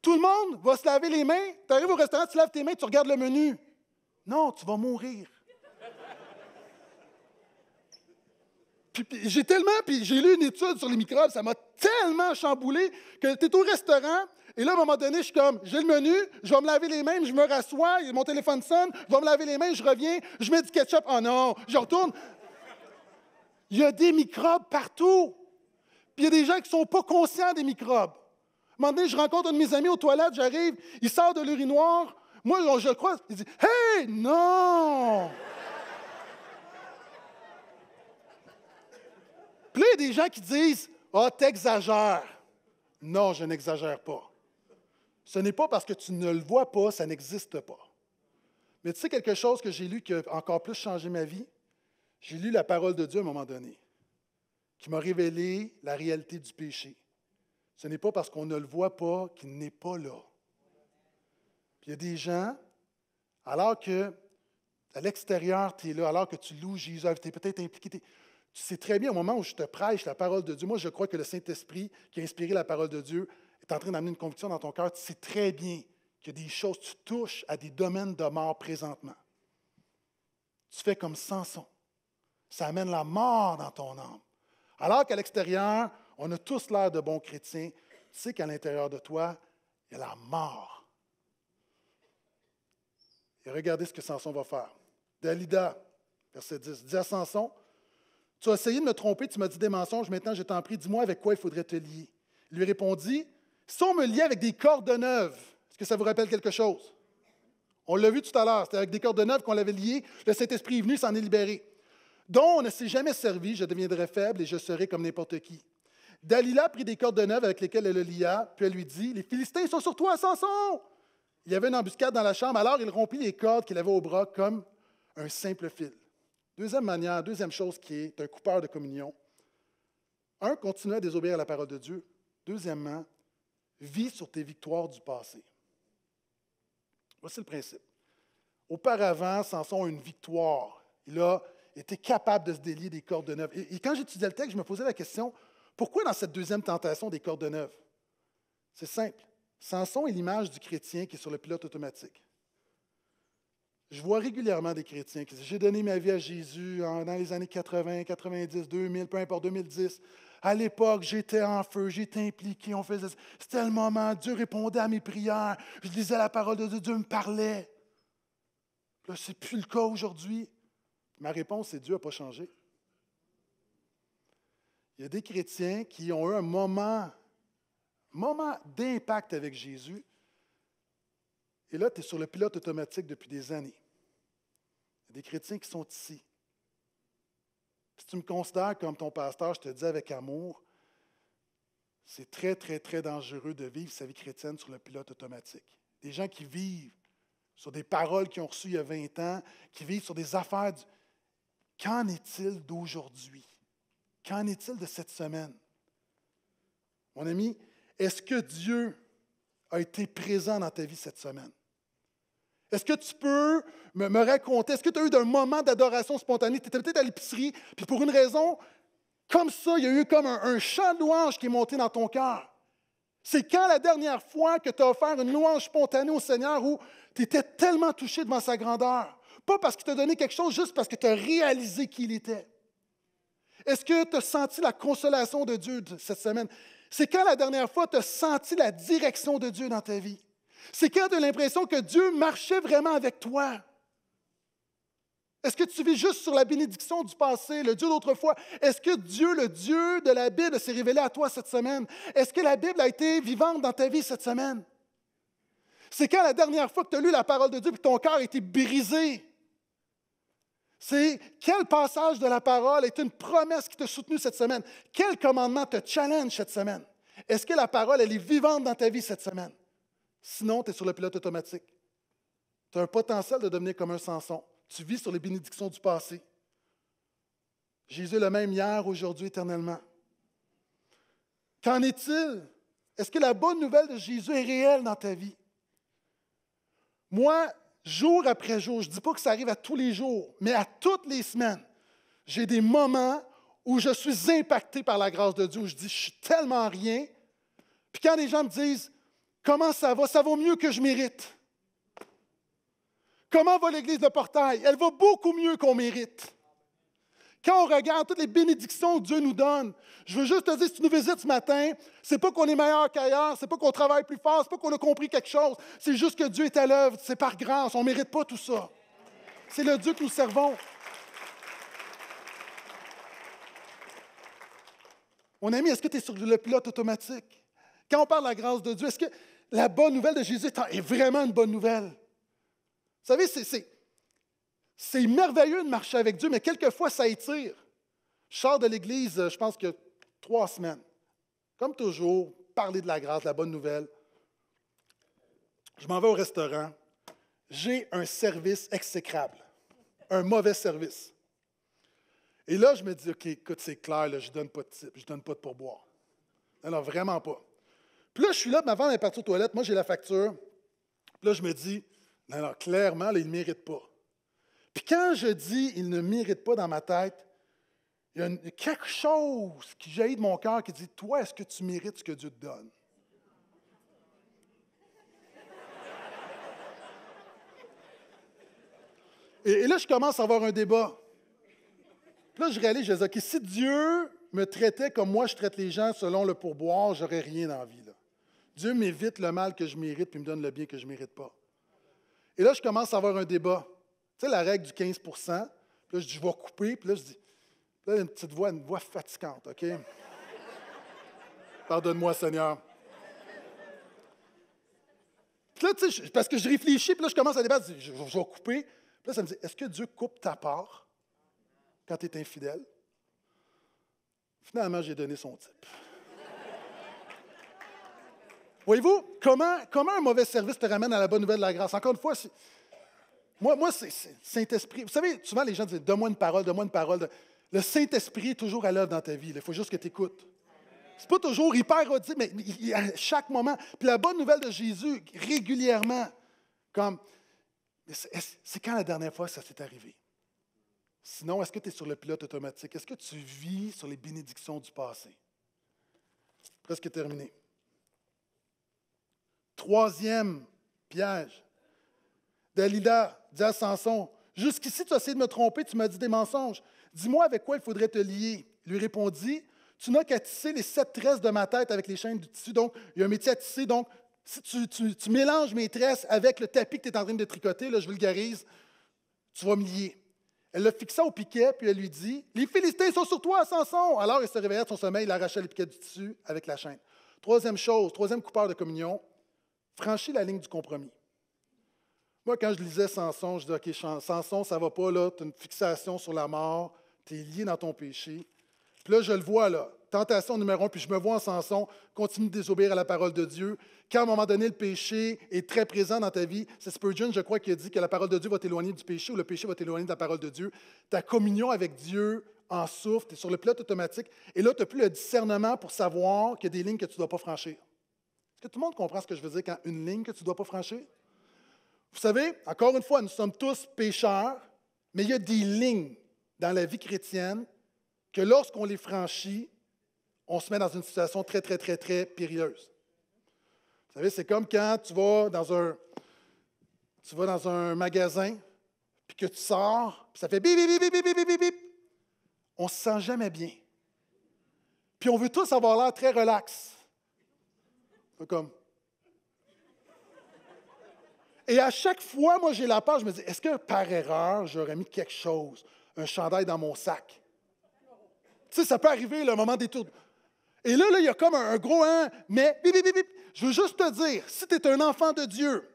Tout le monde va se laver les mains. Tu arrives au restaurant, tu laves tes mains, tu regardes le menu. Non, tu vas mourir. Puis, j'ai tellement, puis j'ai lu une étude sur les microbes, ça m'a tellement chamboulé que tu es au restaurant, et là, à un moment donné, je suis comme, j'ai le menu, je vais me laver les mains, je me rassois, mon téléphone sonne, je vais me laver les mains, je reviens, je mets du ketchup, oh non, je retourne. Il y a des microbes partout. Puis il y a des gens qui ne sont pas conscients des microbes. Un moment donné, je rencontre un de mes amis aux toilettes, j'arrive, il sort de l'urinoir, moi, je le crois, il dit Hey, non Puis il y a des gens qui disent Ah, oh, t'exagères. Non, je n'exagère pas. Ce n'est pas parce que tu ne le vois pas, ça n'existe pas. Mais tu sais quelque chose que j'ai lu qui a encore plus changé ma vie? J'ai lu la parole de Dieu à un moment donné, qui m'a révélé la réalité du péché. Ce n'est pas parce qu'on ne le voit pas qu'il n'est pas là il y a des gens, alors que à l'extérieur, tu es là, alors que tu loues Jésus, tu es peut-être impliqué. Tu sais très bien au moment où je te prêche la parole de Dieu. Moi, je crois que le Saint-Esprit qui a inspiré la parole de Dieu est en train d'amener une conviction dans ton cœur. Tu sais très bien qu'il y a des choses, tu touches à des domaines de mort présentement. Tu fais comme Samson. Ça amène la mort dans ton âme. Alors qu'à l'extérieur, on a tous l'air de bons chrétiens, tu sais qu'à l'intérieur de toi, il y a la mort et regardez ce que Samson va faire. Dalida, verset 10, dit à Samson, tu as essayé de me tromper, tu m'as dit des mensonges, maintenant je t'en prie, dis-moi avec quoi il faudrait te lier. Il lui répondit, si on me liait avec des cordes de est-ce que ça vous rappelle quelque chose? On l'a vu tout à l'heure, c'était avec des cordes neuves qu'on l'avait lié, le Saint-Esprit est venu, s'en est libéré. Dont on ne s'est jamais servi, je deviendrai faible et je serai comme n'importe qui. Dalila prit des cordes de avec lesquelles elle le lia, puis elle lui dit, les Philistins sont sur toi, Samson! Il y avait une embuscade dans la chambre, alors il rompit les cordes qu'il avait au bras comme un simple fil. Deuxième manière, deuxième chose qui est un coupeur de communion. Un, continue à désobéir à la parole de Dieu. Deuxièmement, vis sur tes victoires du passé. Voici le principe. Auparavant, Samson a une victoire. Il a été capable de se délier des cordes de neuf. Et, et quand j'étudiais le texte, je me posais la question, pourquoi dans cette deuxième tentation des cordes de neuf? C'est simple. Samson est l'image du chrétien qui est sur le pilote automatique. Je vois régulièrement des chrétiens qui disent J'ai donné ma vie à Jésus dans les années 80, 90, 2000, peu importe, 2010. À l'époque, j'étais en feu, j'étais impliqué, on faisait. C'était le moment, Dieu répondait à mes prières, je lisais la parole de Dieu, Dieu me parlait. Là, ce n'est plus le cas aujourd'hui. Ma réponse, c'est Dieu n'a pas changé. Il y a des chrétiens qui ont eu un moment moment d'impact avec Jésus, et là, tu es sur le pilote automatique depuis des années. Il y a des chrétiens qui sont ici. Si tu me considères comme ton pasteur, je te dis avec amour, c'est très, très, très dangereux de vivre sa vie chrétienne sur le pilote automatique. Des gens qui vivent sur des paroles qu'ils ont reçues il y a 20 ans, qui vivent sur des affaires du... Qu'en est-il d'aujourd'hui? Qu'en est-il de cette semaine? Mon ami, est-ce que Dieu a été présent dans ta vie cette semaine? Est-ce que tu peux me, raconter, est-ce que tu as eu un moment d'adoration spontanée? Tu étais peut-être à l'épicerie, puis pour une raison, comme ça, il y a eu comme un, chant de louange qui est monté dans ton cœur. C'est quand la dernière fois que tu as offert une louange spontanée au Seigneur où tu étais tellement touché devant sa grandeur? Pas parce qu'il t'a donné quelque chose, juste parce que tu as réalisé qui il était. Est-ce que tu as senti la consolation de Dieu cette semaine? C'est quand la dernière fois tu as senti la direction de Dieu dans ta vie? C'est quand tu as l'impression que Dieu marchait vraiment avec toi? Est-ce que tu vis juste sur la bénédiction du passé, le Dieu d'autrefois? Est-ce que Dieu, le Dieu de la Bible, s'est révélé à toi cette semaine? Est-ce que la Bible a été vivante dans ta vie cette semaine? C'est quand la dernière fois que tu as lu la parole de Dieu et que ton cœur a été brisé? C'est quel passage de la parole est une promesse qui t'a soutenu cette semaine? Quel commandement te challenge cette semaine? Est-ce que la parole, elle est vivante dans ta vie cette semaine? Sinon, tu es sur le pilote automatique. Tu as un potentiel de devenir comme un Samson. Tu vis sur les bénédictions du passé. Jésus est le même hier, aujourd'hui, éternellement. Qu'en est-il? Est-ce que la bonne nouvelle de Jésus est réelle dans ta vie? Moi, jour après jour, je ne dis pas que ça arrive à tous les jours, mais à toutes les semaines, j'ai des moments où je suis impacté par la grâce de Dieu, où je dis, je suis tellement rien. Puis quand les gens me disent, comment ça va, ça vaut mieux que je mérite. Comment va l'Église de Portail? Elle va beaucoup mieux qu'on mérite. Quand on regarde toutes les bénédictions que Dieu nous donne, je veux juste te dire, si tu nous visites ce matin, c'est pas qu'on est meilleur qu'ailleurs, c'est pas qu'on travaille plus fort, c'est pas qu'on a compris quelque chose, c'est juste que Dieu est à l'œuvre, c'est par grâce, on ne mérite pas tout ça. C'est le Dieu que nous servons. Mon ami, est-ce que tu es sur le pilote automatique? Quand on parle de la grâce de Dieu, est-ce que la bonne nouvelle de Jésus est vraiment une bonne nouvelle? Vous savez, c'est c'est merveilleux de marcher avec Dieu, mais quelquefois, ça étire. Je sors de l'Église, euh, je pense que trois semaines. Comme toujours, parler de la grâce, la bonne nouvelle. Je m'en vais au restaurant. J'ai un service exécrable, un mauvais service. Et là, je me dis, OK, écoute, c'est clair, je ne donne pas de je donne pas de pourboire. Alors, vraiment pas. Puis là, je suis là, ma vente est partie aux toilettes, moi, j'ai la facture. Puis là, je me dis, Alors, clairement, il ne mérite pas. Puis quand je dis il ne mérite pas dans ma tête, il y a quelque chose qui jaillit de mon cœur qui dit Toi, est-ce que tu mérites ce que Dieu te donne et, là, je commence à avoir un débat. Puis là, je réalise, je dis si Dieu me traitait comme moi je traite les gens selon le pourboire, j'aurais rien envie. Là. Dieu m'évite le mal que je mérite puis me donne le bien que je ne mérite pas. Et là, je commence à avoir un débat. Tu sais, la règle du 15 Puis là, je dis, je vais couper. Puis là, je dis, une petite voix, une voix fatigante, OK? Pardonne-moi, Seigneur. Puis là, tu sais, parce que je réfléchis, puis là, je commence à débattre, je, je vais couper. Puis là, ça me dit, est-ce que Dieu coupe ta part quand tu es infidèle? Finalement, j'ai donné son type. Voyez-vous, comment, comment un mauvais service te ramène à la bonne nouvelle de la grâce? Encore une fois, si, moi, moi c'est Saint-Esprit. Vous savez, souvent les gens disent Donne-moi une parole, donne-moi une parole. Le Saint-Esprit est toujours à l'œuvre dans ta vie. Il faut juste que tu écoutes. C'est pas toujours hyper audible, mais à chaque moment. Puis la bonne nouvelle de Jésus, régulièrement, comme. C'est quand la dernière fois ça s'est arrivé? Sinon, est-ce que tu es sur le pilote automatique? Est-ce que tu vis sur les bénédictions du passé? Presque terminé. Troisième piège. Dalida, dit à Samson, Jusqu'ici, tu as essayé de me tromper, tu m'as dit des mensonges. Dis-moi avec quoi il faudrait te lier. Il lui répondit, tu n'as qu'à tisser les sept tresses de ma tête avec les chaînes du tissu. Donc, il y a un métier à tisser. Donc, si tu, mélanges mes tresses avec le tapis que tu es en train de tricoter, là, je vulgarise, tu vas me lier. Elle le fixa au piquet, puis elle lui dit, les Philistins sont sur toi, Samson. Alors, il se réveilla de son sommeil, il arracha les piquets du tissu avec la chaîne. Troisième chose, troisième coupeur de communion, franchis la ligne du compromis. Moi, quand je lisais Samson, je disais, OK, Samson, ça va pas, là, tu as une fixation sur la mort, tu es lié dans ton péché. Puis là, je le vois, là, tentation numéro un, puis je me vois en Samson, continue de désobéir à la parole de Dieu. Quand à un moment donné, le péché est très présent dans ta vie, c'est Spurgeon, je crois, qui a dit que la parole de Dieu va t'éloigner du péché ou le péché va t'éloigner de la parole de Dieu. Ta communion avec Dieu en souffle, tu es sur le pilote automatique, et là, tu n'as plus le discernement pour savoir qu'il y a des lignes que tu ne dois pas franchir. Est-ce que tout le monde comprend ce que je veux dire quand une ligne que tu ne dois pas franchir? Vous savez, encore une fois, nous sommes tous pécheurs, mais il y a des lignes dans la vie chrétienne que lorsqu'on les franchit, on se met dans une situation très, très, très, très périlleuse. Vous savez, c'est comme quand tu vas dans un, tu vas dans un magasin, puis que tu sors, puis ça fait bip, bip, bip, bip, bip, bip, bip. On se sent jamais bien. Puis on veut tous avoir l'air très relax. Comme, et à chaque fois, moi, j'ai la peur, je me dis, est-ce que par erreur, j'aurais mis quelque chose, un chandail dans mon sac? Tu sais, ça peut arriver, le moment des tours. Et là, là, il y a comme un, gros hein, mais bip, bip, bip, je veux juste te dire, si tu es un enfant de Dieu,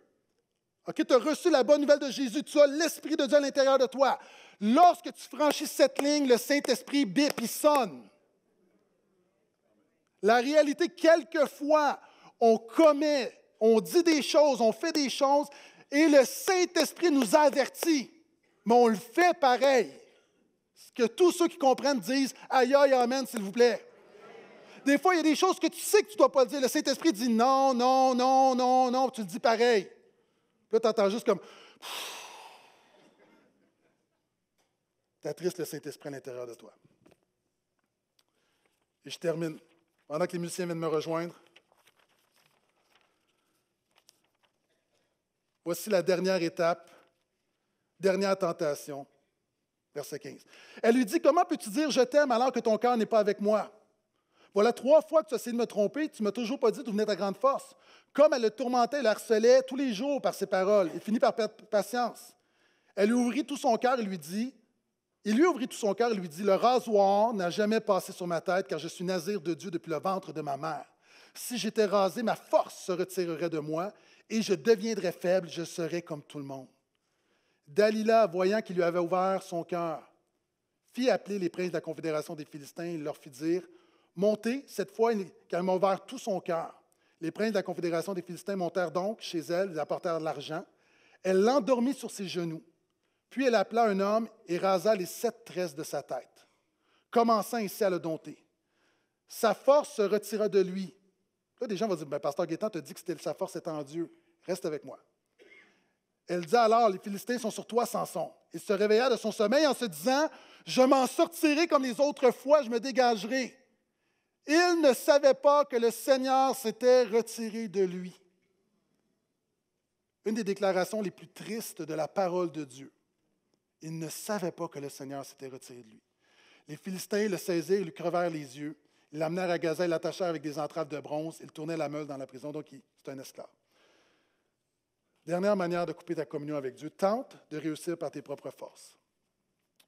ok, tu as reçu la bonne nouvelle de Jésus, tu as l'Esprit de Dieu à l'intérieur de toi. Lorsque tu franchis cette ligne, le Saint-Esprit bip, il sonne. La réalité, quelquefois, on commet on dit des choses, on fait des choses, et le Saint-Esprit nous avertit, mais on le fait pareil. Ce que tous ceux qui comprennent disent, aïe, aïe, amen, s'il vous plaît. Des fois, il y a des choses que tu sais que tu ne dois pas dire. Le Saint-Esprit dit non, non, non, non, non, tu le dis pareil. Puis là, tu entends juste comme. T'attristes le Saint-Esprit à l'intérieur de toi. Et je termine. Pendant que les musiciens viennent me rejoindre, Voici la dernière étape, dernière tentation. Verset 15. Elle lui dit, comment peux-tu dire je t'aime alors que ton cœur n'est pas avec moi? Voilà trois fois que tu as essayé de me tromper, tu ne m'as toujours pas dit d'où venait ta grande force. Comme elle le tourmentait et harcelait tous les jours par ses paroles, il finit par perdre patience. Elle lui ouvrit tout son cœur et lui dit, il lui ouvrit tout son cœur et lui dit, le rasoir n'a jamais passé sur ma tête car je suis nazir de Dieu depuis le ventre de ma mère. Si j'étais rasé, ma force se retirerait de moi et je deviendrai faible, je serai comme tout le monde. Dalila, voyant qu'il lui avait ouvert son cœur, fit appeler les princes de la Confédération des Philistins et leur fit dire Montez, cette fois, car m'a ouvert tout son cœur. Les princes de la Confédération des Philistins montèrent donc chez elle, ils apportèrent de l'argent. Elle l'endormit sur ses genoux. Puis elle appela un homme et rasa les sept tresses de sa tête, commençant ainsi à le dompter. Sa force se retira de lui des gens vont dire ben, Pasteur te dit que sa force est en Dieu. Reste avec moi. Elle dit alors Les Philistins sont sur toi, Samson. Il se réveilla de son sommeil en se disant Je m'en sortirai comme les autres fois, je me dégagerai. Il ne savait pas que le Seigneur s'était retiré de lui. Une des déclarations les plus tristes de la parole de Dieu. Il ne savait pas que le Seigneur s'était retiré de lui. Les Philistins le saisirent et lui crevèrent les yeux. Il l'amenait à Gaza il l'attachait avec des entraves de bronze, il tournait la meule dans la prison, donc c'est un esclave. Dernière manière de couper ta communion avec Dieu, tente de réussir par tes propres forces.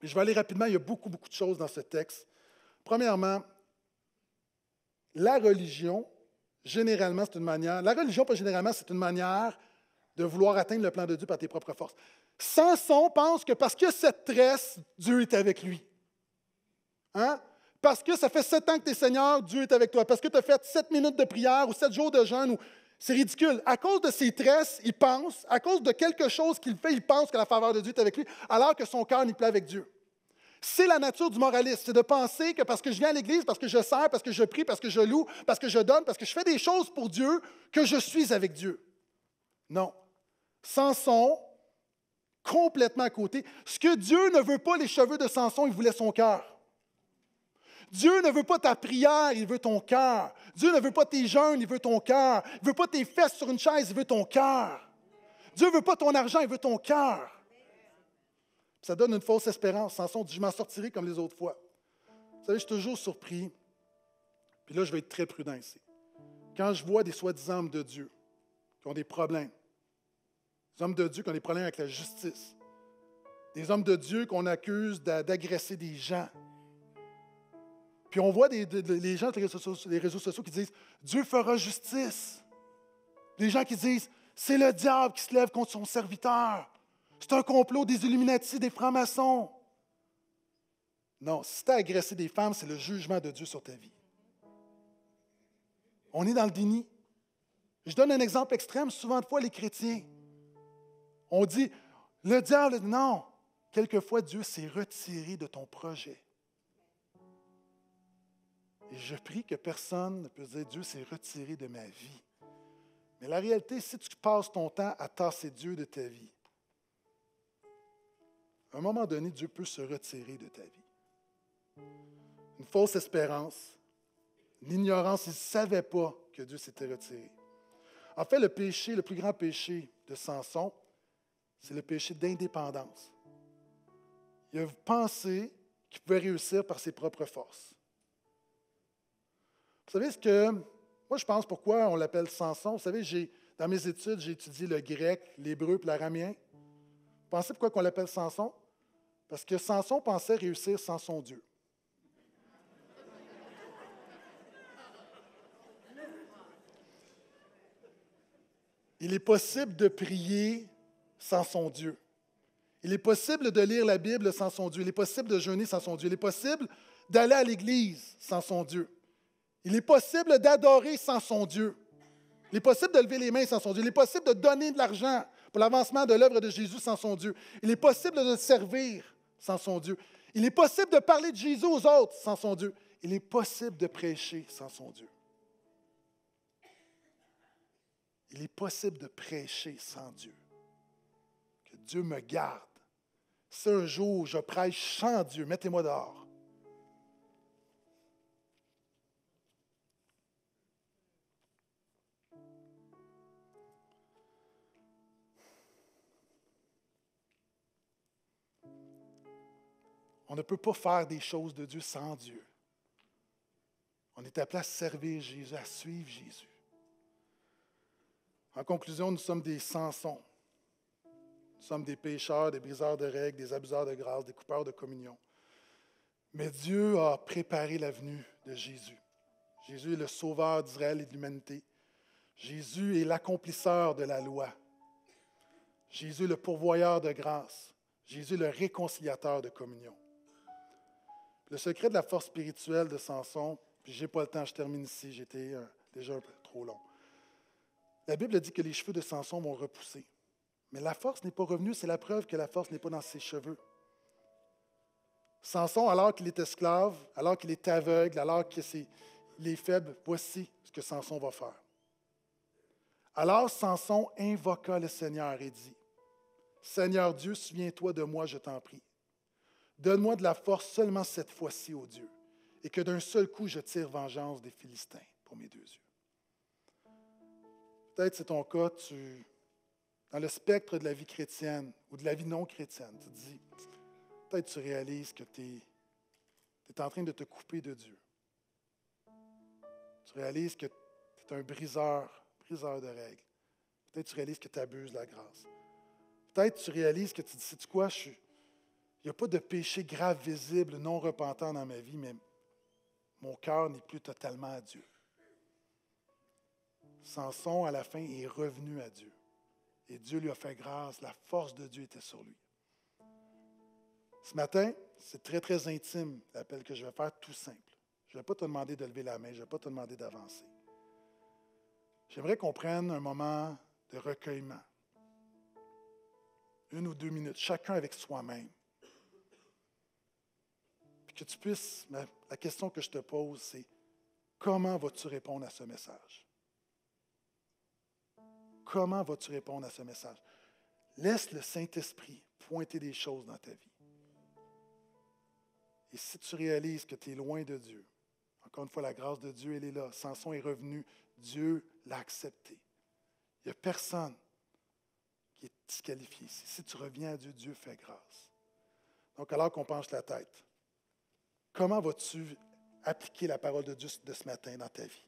je vais aller rapidement, il y a beaucoup, beaucoup de choses dans ce texte. Premièrement, la religion, généralement, c'est une manière, la religion, pas généralement, c'est une manière de vouloir atteindre le plan de Dieu par tes propres forces. Samson pense que parce que cette tresse, Dieu est avec lui. Hein? parce que ça fait sept ans que tes seigneurs, Seigneur, Dieu est avec toi, parce que tu as fait sept minutes de prière ou sept jours de jeûne. Ou... C'est ridicule. À cause de ses tresses, il pense, à cause de quelque chose qu'il fait, il pense que la faveur de Dieu est avec lui, alors que son cœur n'est plaît avec Dieu. C'est la nature du moraliste, c'est de penser que parce que je viens à l'Église, parce que je sers, parce que je prie, parce que je loue, parce que je donne, parce que je fais des choses pour Dieu, que je suis avec Dieu. Non. Samson, complètement à côté. Ce que Dieu ne veut pas, les cheveux de Samson, il voulait son cœur. Dieu ne veut pas ta prière, il veut ton cœur. Dieu ne veut pas tes jeûnes, il veut ton cœur. Il ne veut pas tes fesses sur une chaise, il veut ton cœur. Dieu ne veut pas ton argent, il veut ton cœur. Ça donne une fausse espérance. son dit, je m'en sortirai comme les autres fois. Vous savez, je suis toujours surpris. Puis là, je vais être très prudent ici. Quand je vois des soi-disant hommes de Dieu qui ont des problèmes, des hommes de Dieu qui ont des problèmes avec la justice, des hommes de Dieu qu'on accuse d'agresser des gens, puis on voit des, les gens sur les réseaux, sociaux, qui disent Dieu fera justice. Les gens qui disent c'est le diable qui se lève contre son serviteur. C'est un complot des Illuminati, des francs-maçons. Non, si tu as agressé des femmes, c'est le jugement de Dieu sur ta vie. On est dans le déni. Je donne un exemple extrême, souvent de fois, les chrétiens. On dit, le diable, non. Quelquefois, Dieu s'est retiré de ton projet. Et je prie que personne ne puisse dire Dieu s'est retiré de ma vie. Mais la réalité, si tu passes ton temps à tasser Dieu de ta vie, à un moment donné, Dieu peut se retirer de ta vie. Une fausse espérance, l'ignorance, il ne savait pas que Dieu s'était retiré. En fait, le péché, le plus grand péché de Samson, c'est le péché d'indépendance. Il a pensé qu'il pouvait réussir par ses propres forces. Vous savez ce que. Moi, je pense pourquoi on l'appelle Samson. Vous savez, j'ai, dans mes études, j'ai étudié le grec, l'hébreu et l'aramien. Vous pensez pourquoi on l'appelle Samson? Parce que Samson pensait réussir sans son Dieu. Il est possible de prier sans son Dieu. Il est possible de lire la Bible sans son Dieu. Il est possible de jeûner sans son Dieu. Il est possible d'aller à l'Église sans son Dieu. Il est possible d'adorer sans son Dieu. Il est possible de lever les mains sans son Dieu. Il est possible de donner de l'argent pour l'avancement de l'œuvre de Jésus sans son Dieu. Il est possible de servir sans son Dieu. Il est possible de parler de Jésus aux autres sans son Dieu. Il est possible de prêcher sans son Dieu. Il est possible de prêcher sans Dieu. Que Dieu me garde. Si un jour je prêche sans Dieu, mettez-moi dehors. on ne peut pas faire des choses de Dieu sans Dieu. On est appelé à servir Jésus, à suivre Jésus. En conclusion, nous sommes des Sansons. Nous sommes des pécheurs, des briseurs de règles, des abuseurs de grâce, des coupeurs de communion. Mais Dieu a préparé la venue de Jésus. Jésus est le sauveur d'Israël et de l'humanité. Jésus est l'accomplisseur de la loi. Jésus est le pourvoyeur de grâce. Jésus est le réconciliateur de communion. Le secret de la force spirituelle de Samson, puis j'ai pas le temps, je termine ici, j'étais euh, déjà un peu trop long. La Bible dit que les cheveux de Samson vont repousser. Mais la force n'est pas revenue, c'est la preuve que la force n'est pas dans ses cheveux. Samson, alors qu'il est esclave, alors qu'il est aveugle, alors que c'est les faibles, voici ce que Samson va faire. Alors Samson invoqua le Seigneur et dit, Seigneur Dieu, souviens-toi de moi, je t'en prie. Donne-moi de la force seulement cette fois-ci, ô Dieu, et que d'un seul coup je tire vengeance des Philistins pour mes deux yeux. Peut-être c'est ton cas, tu, dans le spectre de la vie chrétienne ou de la vie non chrétienne, tu te dis, peut-être tu réalises que tu es, en train de te couper de Dieu. Tu réalises que tu es un briseur, briseur de règles. Peut-être tu réalises que tu abuses la grâce. Peut-être tu réalises que tu dis, sais-tu quoi, je suis, il n'y a pas de péché grave, visible, non repentant dans ma vie, mais mon cœur n'est plus totalement à Dieu. Samson, à la fin, est revenu à Dieu. Et Dieu lui a fait grâce. La force de Dieu était sur lui. Ce matin, c'est très, très intime l'appel que je vais faire, tout simple. Je ne vais pas te demander de lever la main, je ne vais pas te demander d'avancer. J'aimerais qu'on prenne un moment de recueillement. Une ou deux minutes, chacun avec soi-même que tu puisses, la question que je te pose, c'est comment vas-tu répondre à ce message? Comment vas-tu répondre à ce message? Laisse le Saint-Esprit pointer des choses dans ta vie. Et si tu réalises que tu es loin de Dieu, encore une fois, la grâce de Dieu, elle est là. Samson est revenu. Dieu l'a accepté. Il n'y a personne qui est disqualifié ici. Si tu reviens à Dieu, Dieu fait grâce. Donc, alors qu'on penche la tête, Comment vas-tu appliquer la parole de Dieu de ce matin dans ta vie?